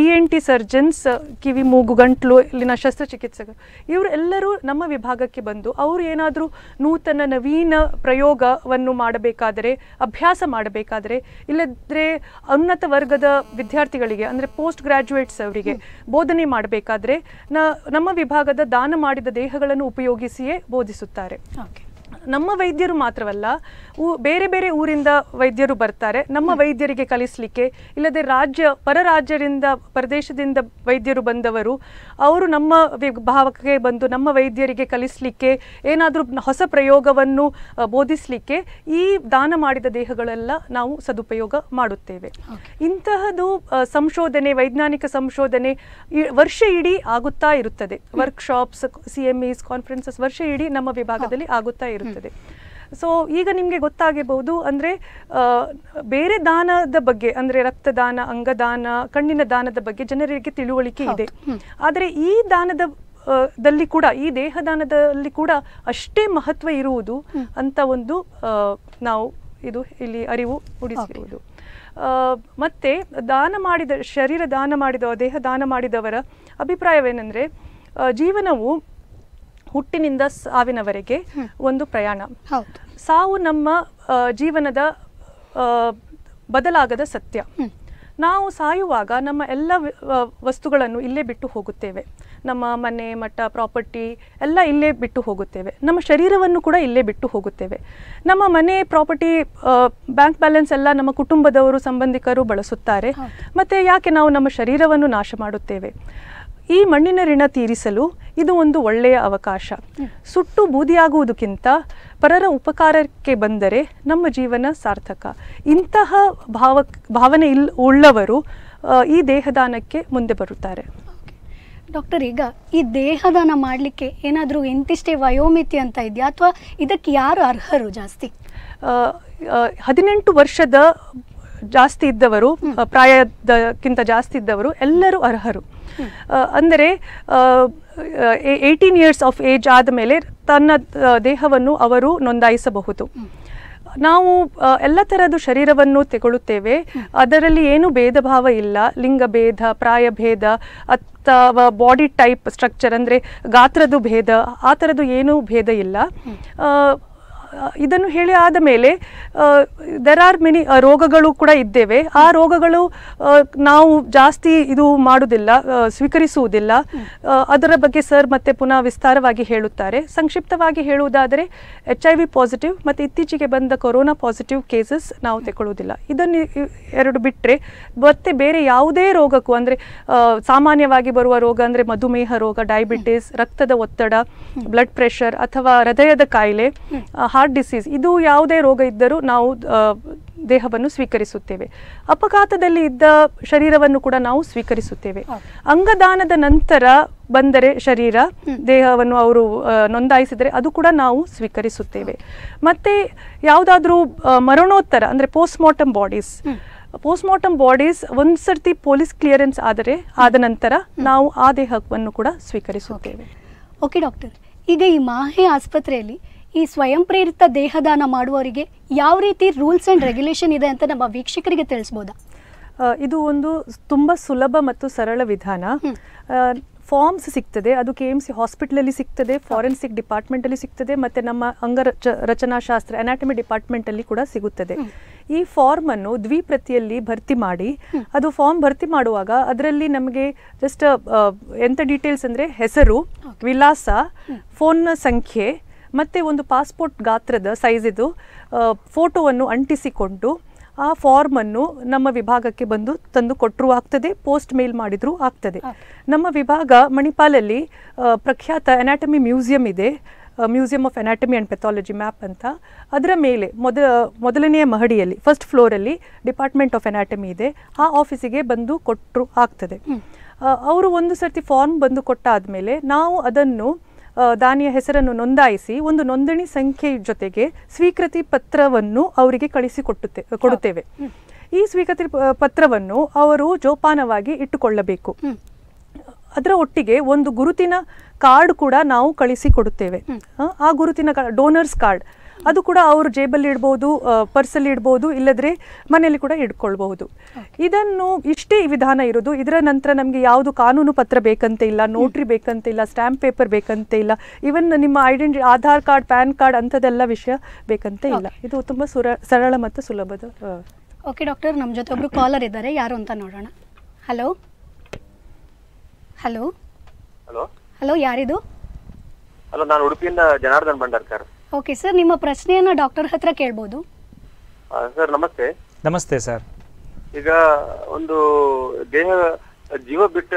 ಇ ಎನ್ ಟಿ ಸರ್ಜನ್ಸ್ ಕಿವಿ ಮೂಗು ಗಂಟ್ಲು ಇಲ್ಲಿನ ಶಸ್ತ್ರಚಿಕಿತ್ಸಕರು ಇವರೆಲ್ಲರೂ ನಮ್ಮ ವಿಭಾಗಕ್ಕೆ ಬಂದು ಅವರು ಏನಾದರೂ ನೂತನ ನವೀನ ಪ್ರಯೋಗವನ್ನು ಮಾಡಬೇಕಾದರೆ ಅಭ್ಯಾಸ ಮಾಡಬೇಕಾದರೆ ಇಲ್ಲದ್ರೆ ಉನ್ನತ ವರ್ಗದ ವಿದ್ಯಾರ್ಥಿಗಳಿಗೆ ಅಂದರೆ ಪೋಸ್ಟ್ ಗ್ರಾಜ್ಯುಯೇಟ್ಸ್ ಅವರಿಗೆ ಬೋಧನೆ ಮಾಡಬೇಕಾದ್ರೆ ನಮ್ಮ ವಿಭಾಗ ಭಾಗದ ದಾನ ಮಾಡಿದ ದೇಹಗಳನ್ನು ಉಪಯೋಗಿಸಿಯೇ ಬೋಧಿಸುತ್ತಾರೆ ಓಕೆ ನಮ್ಮ ವೈದ್ಯರು ಮಾತ್ರವಲ್ಲ ಬೇರೆ ಬೇರೆ ಊರಿಂದ ವೈದ್ಯರು ಬರ್ತಾರೆ ನಮ್ಮ ವೈದ್ಯರಿಗೆ ಕಲಿಸಲಿಕ್ಕೆ ಇಲ್ಲದೆ ರಾಜ್ಯ ಪರ ರಾಜ್ಯದಿಂದ ಪ್ರದೇಶದಿಂದ ವೈದ್ಯರು ಬಂದವರು ಅವರು ನಮ್ಮ ವಿಭಾಗಕ್ಕೆ ಬಂದು ನಮ್ಮ ವೈದ್ಯರಿಗೆ ಕಲಿಸಲಿಕ್ಕೆ ಏನಾದರೂ ಹೊಸ ಪ್ರಯೋಗವನ್ನು ಬೋಧಿಸಲಿಕ್ಕೆ ಈ ದಾನ ಮಾಡಿದ ದೇಹಗಳೆಲ್ಲ ನಾವು ಸದುಪಯೋಗ ಮಾಡುತ್ತೇವೆ ಇಂತಹದು ಸಂಶೋಧನೆ ವೈಜ್ಞಾನಿಕ ಸಂಶೋಧನೆ ವರ್ಷ ಇಡೀ ಆಗುತ್ತಾ ಇರುತ್ತದೆ workshops C M Es conferences ವರ್ಷ ಇಡೀ ನಮ್ಮ ವಿಭಾಗದಲ್ಲಿ ಆಗುತ್ತಾ ಇರುತ್ತೆ ಆಗ್ತದೆ ಸೊ ಈಗ ನಿಮಗೆ ಗೊತ್ತಾಗಿರ್ಬೋದು ಅಂದರೆ ಬೇರೆ ದಾನದ ಬಗ್ಗೆ ಅಂದರೆ ರಕ್ತದಾನ ಅಂಗದಾನ ಕಣ್ಣಿನ ದಾನದ ಬಗ್ಗೆ ಜನರಿಗೆ ತಿಳುವಳಿಕೆ ಇದೆ ಆದರೆ ಈ ದಾನದ ದಲ್ಲಿ ಕೂಡ ಈ ದೇಹದಾನದಲ್ಲಿ ಕೂಡ ಅಷ್ಟೇ ಮಹತ್ವ ಇರುವುದು ಅಂತ ಒಂದು ನಾವು ಇದು ಇಲ್ಲಿ ಅರಿವು ಮೂಡಿಸಿರುವುದು ಮತ್ತೆ ದಾನ ಮಾಡಿದ ಶರೀರ ದಾನ ಮಾಡಿದ ದೇಹ ದಾನ ಮಾಡಿದವರ ಅಭಿಪ್ರಾಯವೇನೆಂದರೆ ಜೀವನವು ಹುಟ್ಟಿನಿಂದ ಸಾವಿನವರೆಗೆ ಒಂದು ಪ್ರಯಾಣ ಸಾವು ನಮ್ಮ ಜೀವನದ ಬದಲಾಗದ ಸತ್ಯ ನಾವು ಸಾಯುವಾಗ ನಮ್ಮ ಎಲ್ಲ ವಸ್ತುಗಳನ್ನು ಇಲ್ಲೇ ಬಿಟ್ಟು ಹೋಗುತ್ತೇವೆ ನಮ್ಮ ಮನೆ ಮಠ ಪ್ರಾಪರ್ಟಿ ಎಲ್ಲ ಇಲ್ಲೇ ಬಿಟ್ಟು ಹೋಗುತ್ತೇವೆ ನಮ್ಮ ಶರೀರವನ್ನು ಕೂಡ ಇಲ್ಲೇ ಬಿಟ್ಟು ಹೋಗುತ್ತೇವೆ ನಮ್ಮ ಮನೆ ಪ್ರಾಪರ್ಟಿ ಬ್ಯಾಂಕ್ ಬ್ಯಾಲೆನ್ಸ್ ಎಲ್ಲ ನಮ್ಮ ಕುಟುಂಬದವರು ಸಂಬಂಧಿಕರು ಬಳಸುತ್ತಾರೆ ಮತ್ತು ಯಾಕೆ ನಾವು ನಮ್ಮ ಶರೀರವನ್ನು ನಾಶ ಮಾಡುತ್ತೇವೆ ಈ ಮಣ್ಣಿನ ಋಣ ತೀರಿಸಲು ಇದು ಒಂದು ಒಳ್ಳೆಯ ಅವಕಾಶ ಸುಟ್ಟು ಬೂದಿಯಾಗುವುದಕ್ಕಿಂತ ಪರರ ಉಪಕಾರಕ್ಕೆ ಬಂದರೆ ನಮ್ಮ ಜೀವನ ಸಾರ್ಥಕ ಇಂತಹ ಭಾವ ಭಾವನೆ ಇಲ್ ಉಳ್ಳವರು ಈ ದೇಹದಾನಕ್ಕೆ ಮುಂದೆ ಬರುತ್ತಾರೆ ಡಾಕ್ಟರ್ ಈಗ ಈ ದೇಹದಾನ ಮಾಡಲಿಕ್ಕೆ ಏನಾದರೂ ಎಂತಿಷ್ಟೇ ವಯೋಮಿತಿ ಅಂತ ಇದೆಯಾ ಅಥವಾ ಇದಕ್ಕೆ ಯಾರು ಅರ್ಹರು ಜಾಸ್ತಿ ಹದಿನೆಂಟು ವರ್ಷದ ಜಾಸ್ತಿ ಇದ್ದವರು ಪ್ರಾಯದಕ್ಕಿಂತ ಜಾಸ್ತಿ ಇದ್ದವರು ಎಲ್ಲರೂ ಅರ್ಹರು ಅಂದರೆ ಏಯ್ಟೀನ್ ಇಯರ್ಸ್ ಆಫ್ ಏಜ್ ಆದ ಮೇಲೆ ತನ್ನ ದೇಹವನ್ನು ಅವರು ನೋಂದಾಯಿಸಬಹುದು ನಾವು ಎಲ್ಲ ಥರದ ಶರೀರವನ್ನು ತೆಗೊಳ್ಳುತ್ತೇವೆ ಅದರಲ್ಲಿ ಏನು ಭೇದ ಭಾವ ಇಲ್ಲ ಲಿಂಗ ಭೇದ ಪ್ರಾಯ ಭೇದ ಅಥವಾ ಬಾಡಿ ಟೈಪ್ ಸ್ಟ್ರಕ್ಚರ್ ಅಂದರೆ ಗಾತ್ರದ ಭೇದ ಆ ಥರದ್ದು ಏನೂ ಭೇದ ಇಲ್ಲ ಇದನ್ನು ಹೇಳಿ ಆದ ಮೇಲೆ ದರ್ ಆರ್ ಮೆನಿ ರೋಗಗಳು ಕೂಡ ಇದ್ದೇವೆ ಆ ರೋಗಗಳು ನಾವು ಜಾಸ್ತಿ ಇದು ಮಾಡುವುದಿಲ್ಲ ಸ್ವೀಕರಿಸುವುದಿಲ್ಲ ಅದರ ಬಗ್ಗೆ ಸರ್ ಮತ್ತೆ ಪುನಃ ವಿಸ್ತಾರವಾಗಿ ಹೇಳುತ್ತಾರೆ ಸಂಕ್ಷಿಪ್ತವಾಗಿ ಹೇಳುವುದಾದರೆ ಎಚ್ ಐ ವಿ ಪಾಸಿಟಿವ್ ಮತ್ತು ಇತ್ತೀಚೆಗೆ ಬಂದ ಕೊರೋನಾ ಪಾಸಿಟಿವ್ ಕೇಸಸ್ ನಾವು ತಗೊಳ್ಳುವುದಿಲ್ಲ ಇದನ್ನು ಎರಡು ಬಿಟ್ಟರೆ ಮತ್ತೆ ಬೇರೆ ಯಾವುದೇ ರೋಗಕ್ಕೂ ಅಂದರೆ ಸಾಮಾನ್ಯವಾಗಿ ಬರುವ ರೋಗ ಅಂದರೆ ಮಧುಮೇಹ ರೋಗ ಡಯಾಬಿಟಿಸ್ ರಕ್ತದ ಒತ್ತಡ ಬ್ಲಡ್ ಪ್ರೆಷರ್ ಅಥವಾ ಹೃದಯದ ಕಾಯಿಲೆ ಹಾರ್ಟ್ ಡಿಸೀಸ್ ಇದು ಯಾವುದೇ ರೋಗ ಇದ್ದರೂ ನಾವು ದೇಹವನ್ನು ಸ್ವೀಕರಿಸುತ್ತೇವೆ ಅಪಘಾತದಲ್ಲಿ ಇದ್ದ ಶರೀರವನ್ನು ಕೂಡ ನಾವು ಸ್ವೀಕರಿಸುತ್ತೇವೆ ಅಂಗದಾನದ ನಂತರ ಬಂದರೆ ಶರೀರ ದೇಹವನ್ನು ಅವರು ನೋಂದಾಯಿಸಿದರೆ ಅದು ಕೂಡ ನಾವು ಸ್ವೀಕರಿಸುತ್ತೇವೆ ಮತ್ತೆ ಯಾವುದಾದ್ರೂ ಮರಣೋತ್ತರ ಅಂದರೆ ಮಾರ್ಟಮ್ ಬಾಡೀಸ್ ಮಾರ್ಟಮ್ ಬಾಡೀಸ್ ಒಂದ್ಸರ್ತಿ ಪೊಲೀಸ್ ಕ್ಲಿಯರೆನ್ಸ್ ಆದರೆ ಆದ ನಂತರ ನಾವು ಆ ದೇಹವನ್ನು ಕೂಡ ಸ್ವೀಕರಿಸುತ್ತೇವೆ ಓಕೆ ಡಾಕ್ಟರ್ ಈಗ ಈ ಮಾಹೆ ಆಸ್ಪತ್ರೆಯಲ್ಲಿ ಈ ಸ್ವಯಂ ಪ್ರೇರಿತ ದೇಹದಾನ ಮಾಡುವವರಿಗೆ ಯಾವ ರೀತಿ ರೂಲ್ಸ್ ಆ್ಯಂಡ್ ರೆಗ್ಯುಲೇಷನ್ ಇದೆ ಅಂತ ನಮ್ಮ ವೀಕ್ಷಕರಿಗೆ ತಿಳಿಸ್ಬೋದಾ ಇದು ಒಂದು ತುಂಬ ಸುಲಭ ಮತ್ತು ಸರಳ ವಿಧಾನ ಫಾರ್ಮ್ಸ್ ಸಿಗ್ತದೆ ಅದು ಕೆ ಎಮ್ ಸಿ ಹಾಸ್ಪಿಟ್ಲಲ್ಲಿ ಸಿಗ್ತದೆ ಫಾರೆನ್ಸಿಕ್ ಡಿಪಾರ್ಟ್ಮೆಂಟಲ್ಲಿ ಸಿಗ್ತದೆ ಮತ್ತು ನಮ್ಮ ಅಂಗರಚ ರಚನಾಶಾಸ್ತ್ರ ಅನಾಟಮಿ ಡಿಪಾರ್ಟ್ಮೆಂಟಲ್ಲಿ ಕೂಡ ಸಿಗುತ್ತದೆ ಈ ಫಾರ್ಮನ್ನು ದ್ವಿಪ್ರತಿಯಲ್ಲಿ ಭರ್ತಿ ಮಾಡಿ ಅದು ಫಾರ್ಮ್ ಭರ್ತಿ ಮಾಡುವಾಗ ಅದರಲ್ಲಿ ನಮಗೆ ಜಸ್ಟ್ ಎಂಥ ಡೀಟೇಲ್ಸ್ ಅಂದರೆ ಹೆಸರು ವಿಳಾಸ ಫೋನ್ನ ಸಂಖ್ಯೆ ಮತ್ತು ಒಂದು ಪಾಸ್ಪೋರ್ಟ್ ಗಾತ್ರದ ಸೈಜಿದು ಫೋಟೋವನ್ನು ಅಂಟಿಸಿಕೊಂಡು ಆ ಫಾರ್ಮನ್ನು ನಮ್ಮ ವಿಭಾಗಕ್ಕೆ ಬಂದು ತಂದು ಕೊಟ್ಟರು ಆಗ್ತದೆ ಪೋಸ್ಟ್ ಮೇಲ್ ಮಾಡಿದರೂ ಆಗ್ತದೆ ನಮ್ಮ ವಿಭಾಗ ಮಣಿಪಾಲಲ್ಲಿ ಪ್ರಖ್ಯಾತ ಅನಾಟಮಿ ಮ್ಯೂಸಿಯಂ ಇದೆ museum of anatomy and pathology map ಅಂತ ಅದರ ಮೇಲೆ ಮೊದ ಮೊದಲನೆಯ ಮಹಡಿಯಲ್ಲಿ ಫಸ್ಟ್ ಫ್ಲೋರಲ್ಲಿ ಡಿಪಾರ್ಟ್ಮೆಂಟ್ ಆಫ್ ಅನಾಟಮಿ ಇದೆ ಆ ಆಫೀಸಿಗೆ ಬಂದು ಕೊಟ್ಟರು ಆಗ್ತದೆ ಅವರು ಒಂದು ಸರ್ತಿ ಫಾರ್ಮ್ ಬಂದು ಕೊಟ್ಟಾದ ಮೇಲೆ ನಾವು ಅದನ್ನು ದಾನಿಯ ಹೆಸರನ್ನು ನೋಂದಾಯಿಸಿ ಒಂದು ನೋಂದಣಿ ಸಂಖ್ಯೆ ಜೊತೆಗೆ ಸ್ವೀಕೃತಿ ಪತ್ರವನ್ನು ಅವರಿಗೆ ಕಳಿಸಿಕೊಟ್ಟುತ್ತೆ ಕೊಡುತ್ತೇವೆ ಈ ಸ್ವೀಕೃತಿ ಪತ್ರವನ್ನು ಅವರು ಜೋಪಾನವಾಗಿ ಇಟ್ಟುಕೊಳ್ಳಬೇಕು ಅದರ ಒಟ್ಟಿಗೆ ಒಂದು ಗುರುತಿನ ಕಾರ್ಡ್ ಕೂಡ ನಾವು ಕಳಿಸಿಕೊಡುತ್ತೇವೆ ಆ ಗುರುತಿನ ಡೋನರ್ಸ್ ಕಾರ್ಡ್ ಅದು ಕೂಡ ಅವ್ರ ಜೇಬಲ್ಲಿ ಇಡ್ಬೋದು ಪರ್ಸಲ್ಲಿ ಇಡ್ಬೋದು ಇಲ್ಲದ್ರೆ ಮನೆಯಲ್ಲಿ ಕೂಡ ಇಟ್ಕೊಳ್ಬಹುದು ಇದನ್ನು ಇಷ್ಟೇ ವಿಧಾನ ಇರೋದು ಇದರ ನಂತರ ನಮಗೆ ಯಾವುದು ಕಾನೂನು ಪತ್ರ ಬೇಕಂತ ಇಲ್ಲ ನೋಟ್ರಿ ಬೇಕಂತ ಇಲ್ಲ ಸ್ಟ್ಯಾಂಪ್ ಪೇಪರ್ ಬೇಕಂತ ಇಲ್ಲ ಈವನ್ ನಿಮ್ಮ ಐಡೆಂಟಿ ಆಧಾರ್ ಕಾರ್ಡ್ ಪ್ಯಾನ್ ಕಾರ್ಡ್ ಅಂಥದೆಲ್ಲ ವಿಷಯ ಬೇಕಂತ ಇಲ್ಲ ಇದು ತುಂಬಾ ಸರಳ ಮತ್ತು ಸುಲಭದ ಓಕೆ ಡಾಕ್ಟರ್ ನಮ್ಮ ಜೊತೆ ಒಬ್ಬರು ಕಾಲರ್ ಇದ್ದಾರೆ ಯಾರು ಅಂತ ನೋಡೋಣ ಹಲೋ ಹಲೋ ಹಲೋ ಹಲೋ ಯಾರಿದು ಹಲೋ ನಾನು ಉಡುಪಿಯಿಂದ ಜನಾರ್ದನ್ ಭಂಡಾರ್ಕರ್ ಓಕೆ ಸರ್ ನಿಮ್ಮ ಪ್ರಶ್ನೆಯನ್ನ ಡಾಕ್ಟರ್ ಹತ್ರ ಕೇಳ್ಬೋದು ಸರ್ ನಮಸ್ತೆ ನಮಸ್ತೆ ಸರ್ ಈಗ ಒಂದು ದೇಹ ಜೀವ ಬಿಟ್ಟ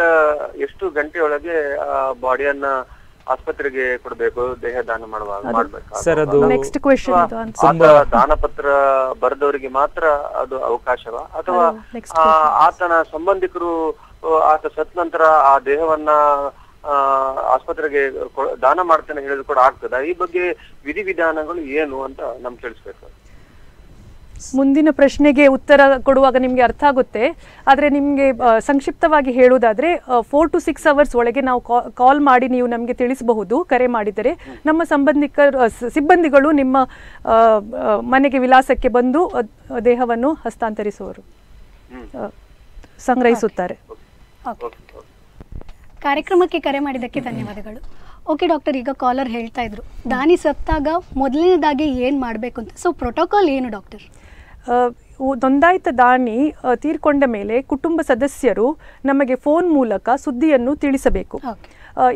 ಎಷ್ಟು ಗಂಟೆ ಒಳಗೆ ಬಾಡಿಯನ್ನ ಆಸ್ಪತ್ರೆಗೆ ಕೊಡಬೇಕು ದೇಹ ದಾನ ಮಾಡುವಾಗ ಮಾಡ್ಬೇಕು ದಾನ ಪತ್ರ ಬರೆದವರಿಗೆ ಮಾತ್ರ ಅದು ಅವಕಾಶವ ಅಥವಾ ಆತನ ಸಂಬಂಧಿಕರು ಆತ ಸತ್ ನಂತರ ಆ ದೇಹವನ್ನ ಆಸ್ಪತ್ರೆಗೆ ದಾನ ಮಾಡ್ತೇನೆ ಹೇಳಿದ್ರು ಕೂಡ ಆಗ್ತದ ಈ ಬಗ್ಗೆ ವಿಧಿವಿಧಾನಗಳು ಏನು ಅಂತ ನಮ್ಗೆ ತಿಳಿಸ್ಬೇಕು ಮುಂದಿನ ಪ್ರಶ್ನೆಗೆ ಉತ್ತರ ಕೊಡುವಾಗ ನಿಮಗೆ ಅರ್ಥ ಆಗುತ್ತೆ ಆದರೆ ನಿಮಗೆ ಸಂಕ್ಷಿಪ್ತವಾಗಿ ಹೇಳುವುದಾದರೆ ಫೋರ್ ಟು ಸಿಕ್ಸ್ ಅವರ್ಸ್ ಒಳಗೆ ನಾವು ಕಾಲ್ ಮಾಡಿ ನೀವು ನಮಗೆ ತಿಳಿಸಬಹುದು ಕರೆ ಮಾಡಿದರೆ ನಮ್ಮ ಸಂಬಂಧಿಕರು ಸಿಬ್ಬಂದಿಗಳು ನಿಮ್ಮ ಮನೆಗೆ ವಿಳಾಸಕ್ಕೆ ಬಂದು ದೇಹವನ್ನು ಹಸ್ತಾಂತರಿಸುವರು ಸಂಗ್ರಹಿಸುತ್ತಾರೆ ಕಾರ್ಯಕ್ರಮಕ್ಕೆ ಕರೆ ಮಾಡಿದ್ದಕ್ಕೆ ಧನ್ಯವಾದಗಳು ಓಕೆ ಡಾಕ್ಟರ್ ಈಗ ಕಾಲರ್ ಹೇಳ್ತಾ ಇದ್ರು ದಾನಿ ಸತ್ತಾಗ ಮೊದಲನೇದಾಗಿ ಏನು ಮಾಡಬೇಕು ಅಂತ ಸೊ ಪ್ರೋಟೋಕಾಲ್ ಏನು ಡಾಕ್ಟರ್ ನೊಂದಾಯಿತ ದಾನಿ ತೀರ್ಕೊಂಡ ಮೇಲೆ ಕುಟುಂಬ ಸದಸ್ಯರು ನಮಗೆ ಫೋನ್ ಮೂಲಕ ಸುದ್ದಿಯನ್ನು ತಿಳಿಸಬೇಕು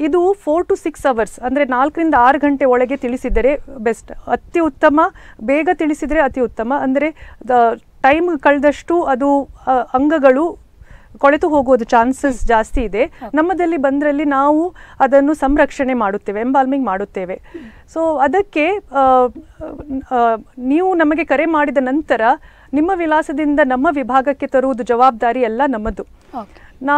ಇದು ಫೋರ್ ಟು ಸಿಕ್ಸ್ ಅವರ್ಸ್ ಅಂದರೆ ನಾಲ್ಕರಿಂದ ಆರು ಗಂಟೆ ಒಳಗೆ ತಿಳಿಸಿದರೆ ಬೆಸ್ಟ್ ಅತಿ ಉತ್ತಮ ಬೇಗ ತಿಳಿಸಿದರೆ ಅತಿ ಉತ್ತಮ ಅಂದರೆ ಟೈಮ್ ಕಳೆದಷ್ಟು ಅದು ಅಂಗಗಳು ಕೊಳೆತು ಹೋಗುವುದು ಚಾನ್ಸಸ್ ಜಾಸ್ತಿ ಇದೆ ನಮ್ಮದಲ್ಲಿ ಬಂದ್ರಲ್ಲಿ ನಾವು ಅದನ್ನು ಸಂರಕ್ಷಣೆ ಮಾಡುತ್ತೇವೆ ಎಂಬಾಲ್ಮಿಂಗ್ ಮಾಡುತ್ತೇವೆ ಸೊ ಅದಕ್ಕೆ ನೀವು ನಮಗೆ ಕರೆ ಮಾಡಿದ ನಂತರ ನಿಮ್ಮ ವಿಳಾಸದಿಂದ ನಮ್ಮ ವಿಭಾಗಕ್ಕೆ ತರುವುದು ಜವಾಬ್ದಾರಿ ಎಲ್ಲ ನಮ್ಮದು ನಾ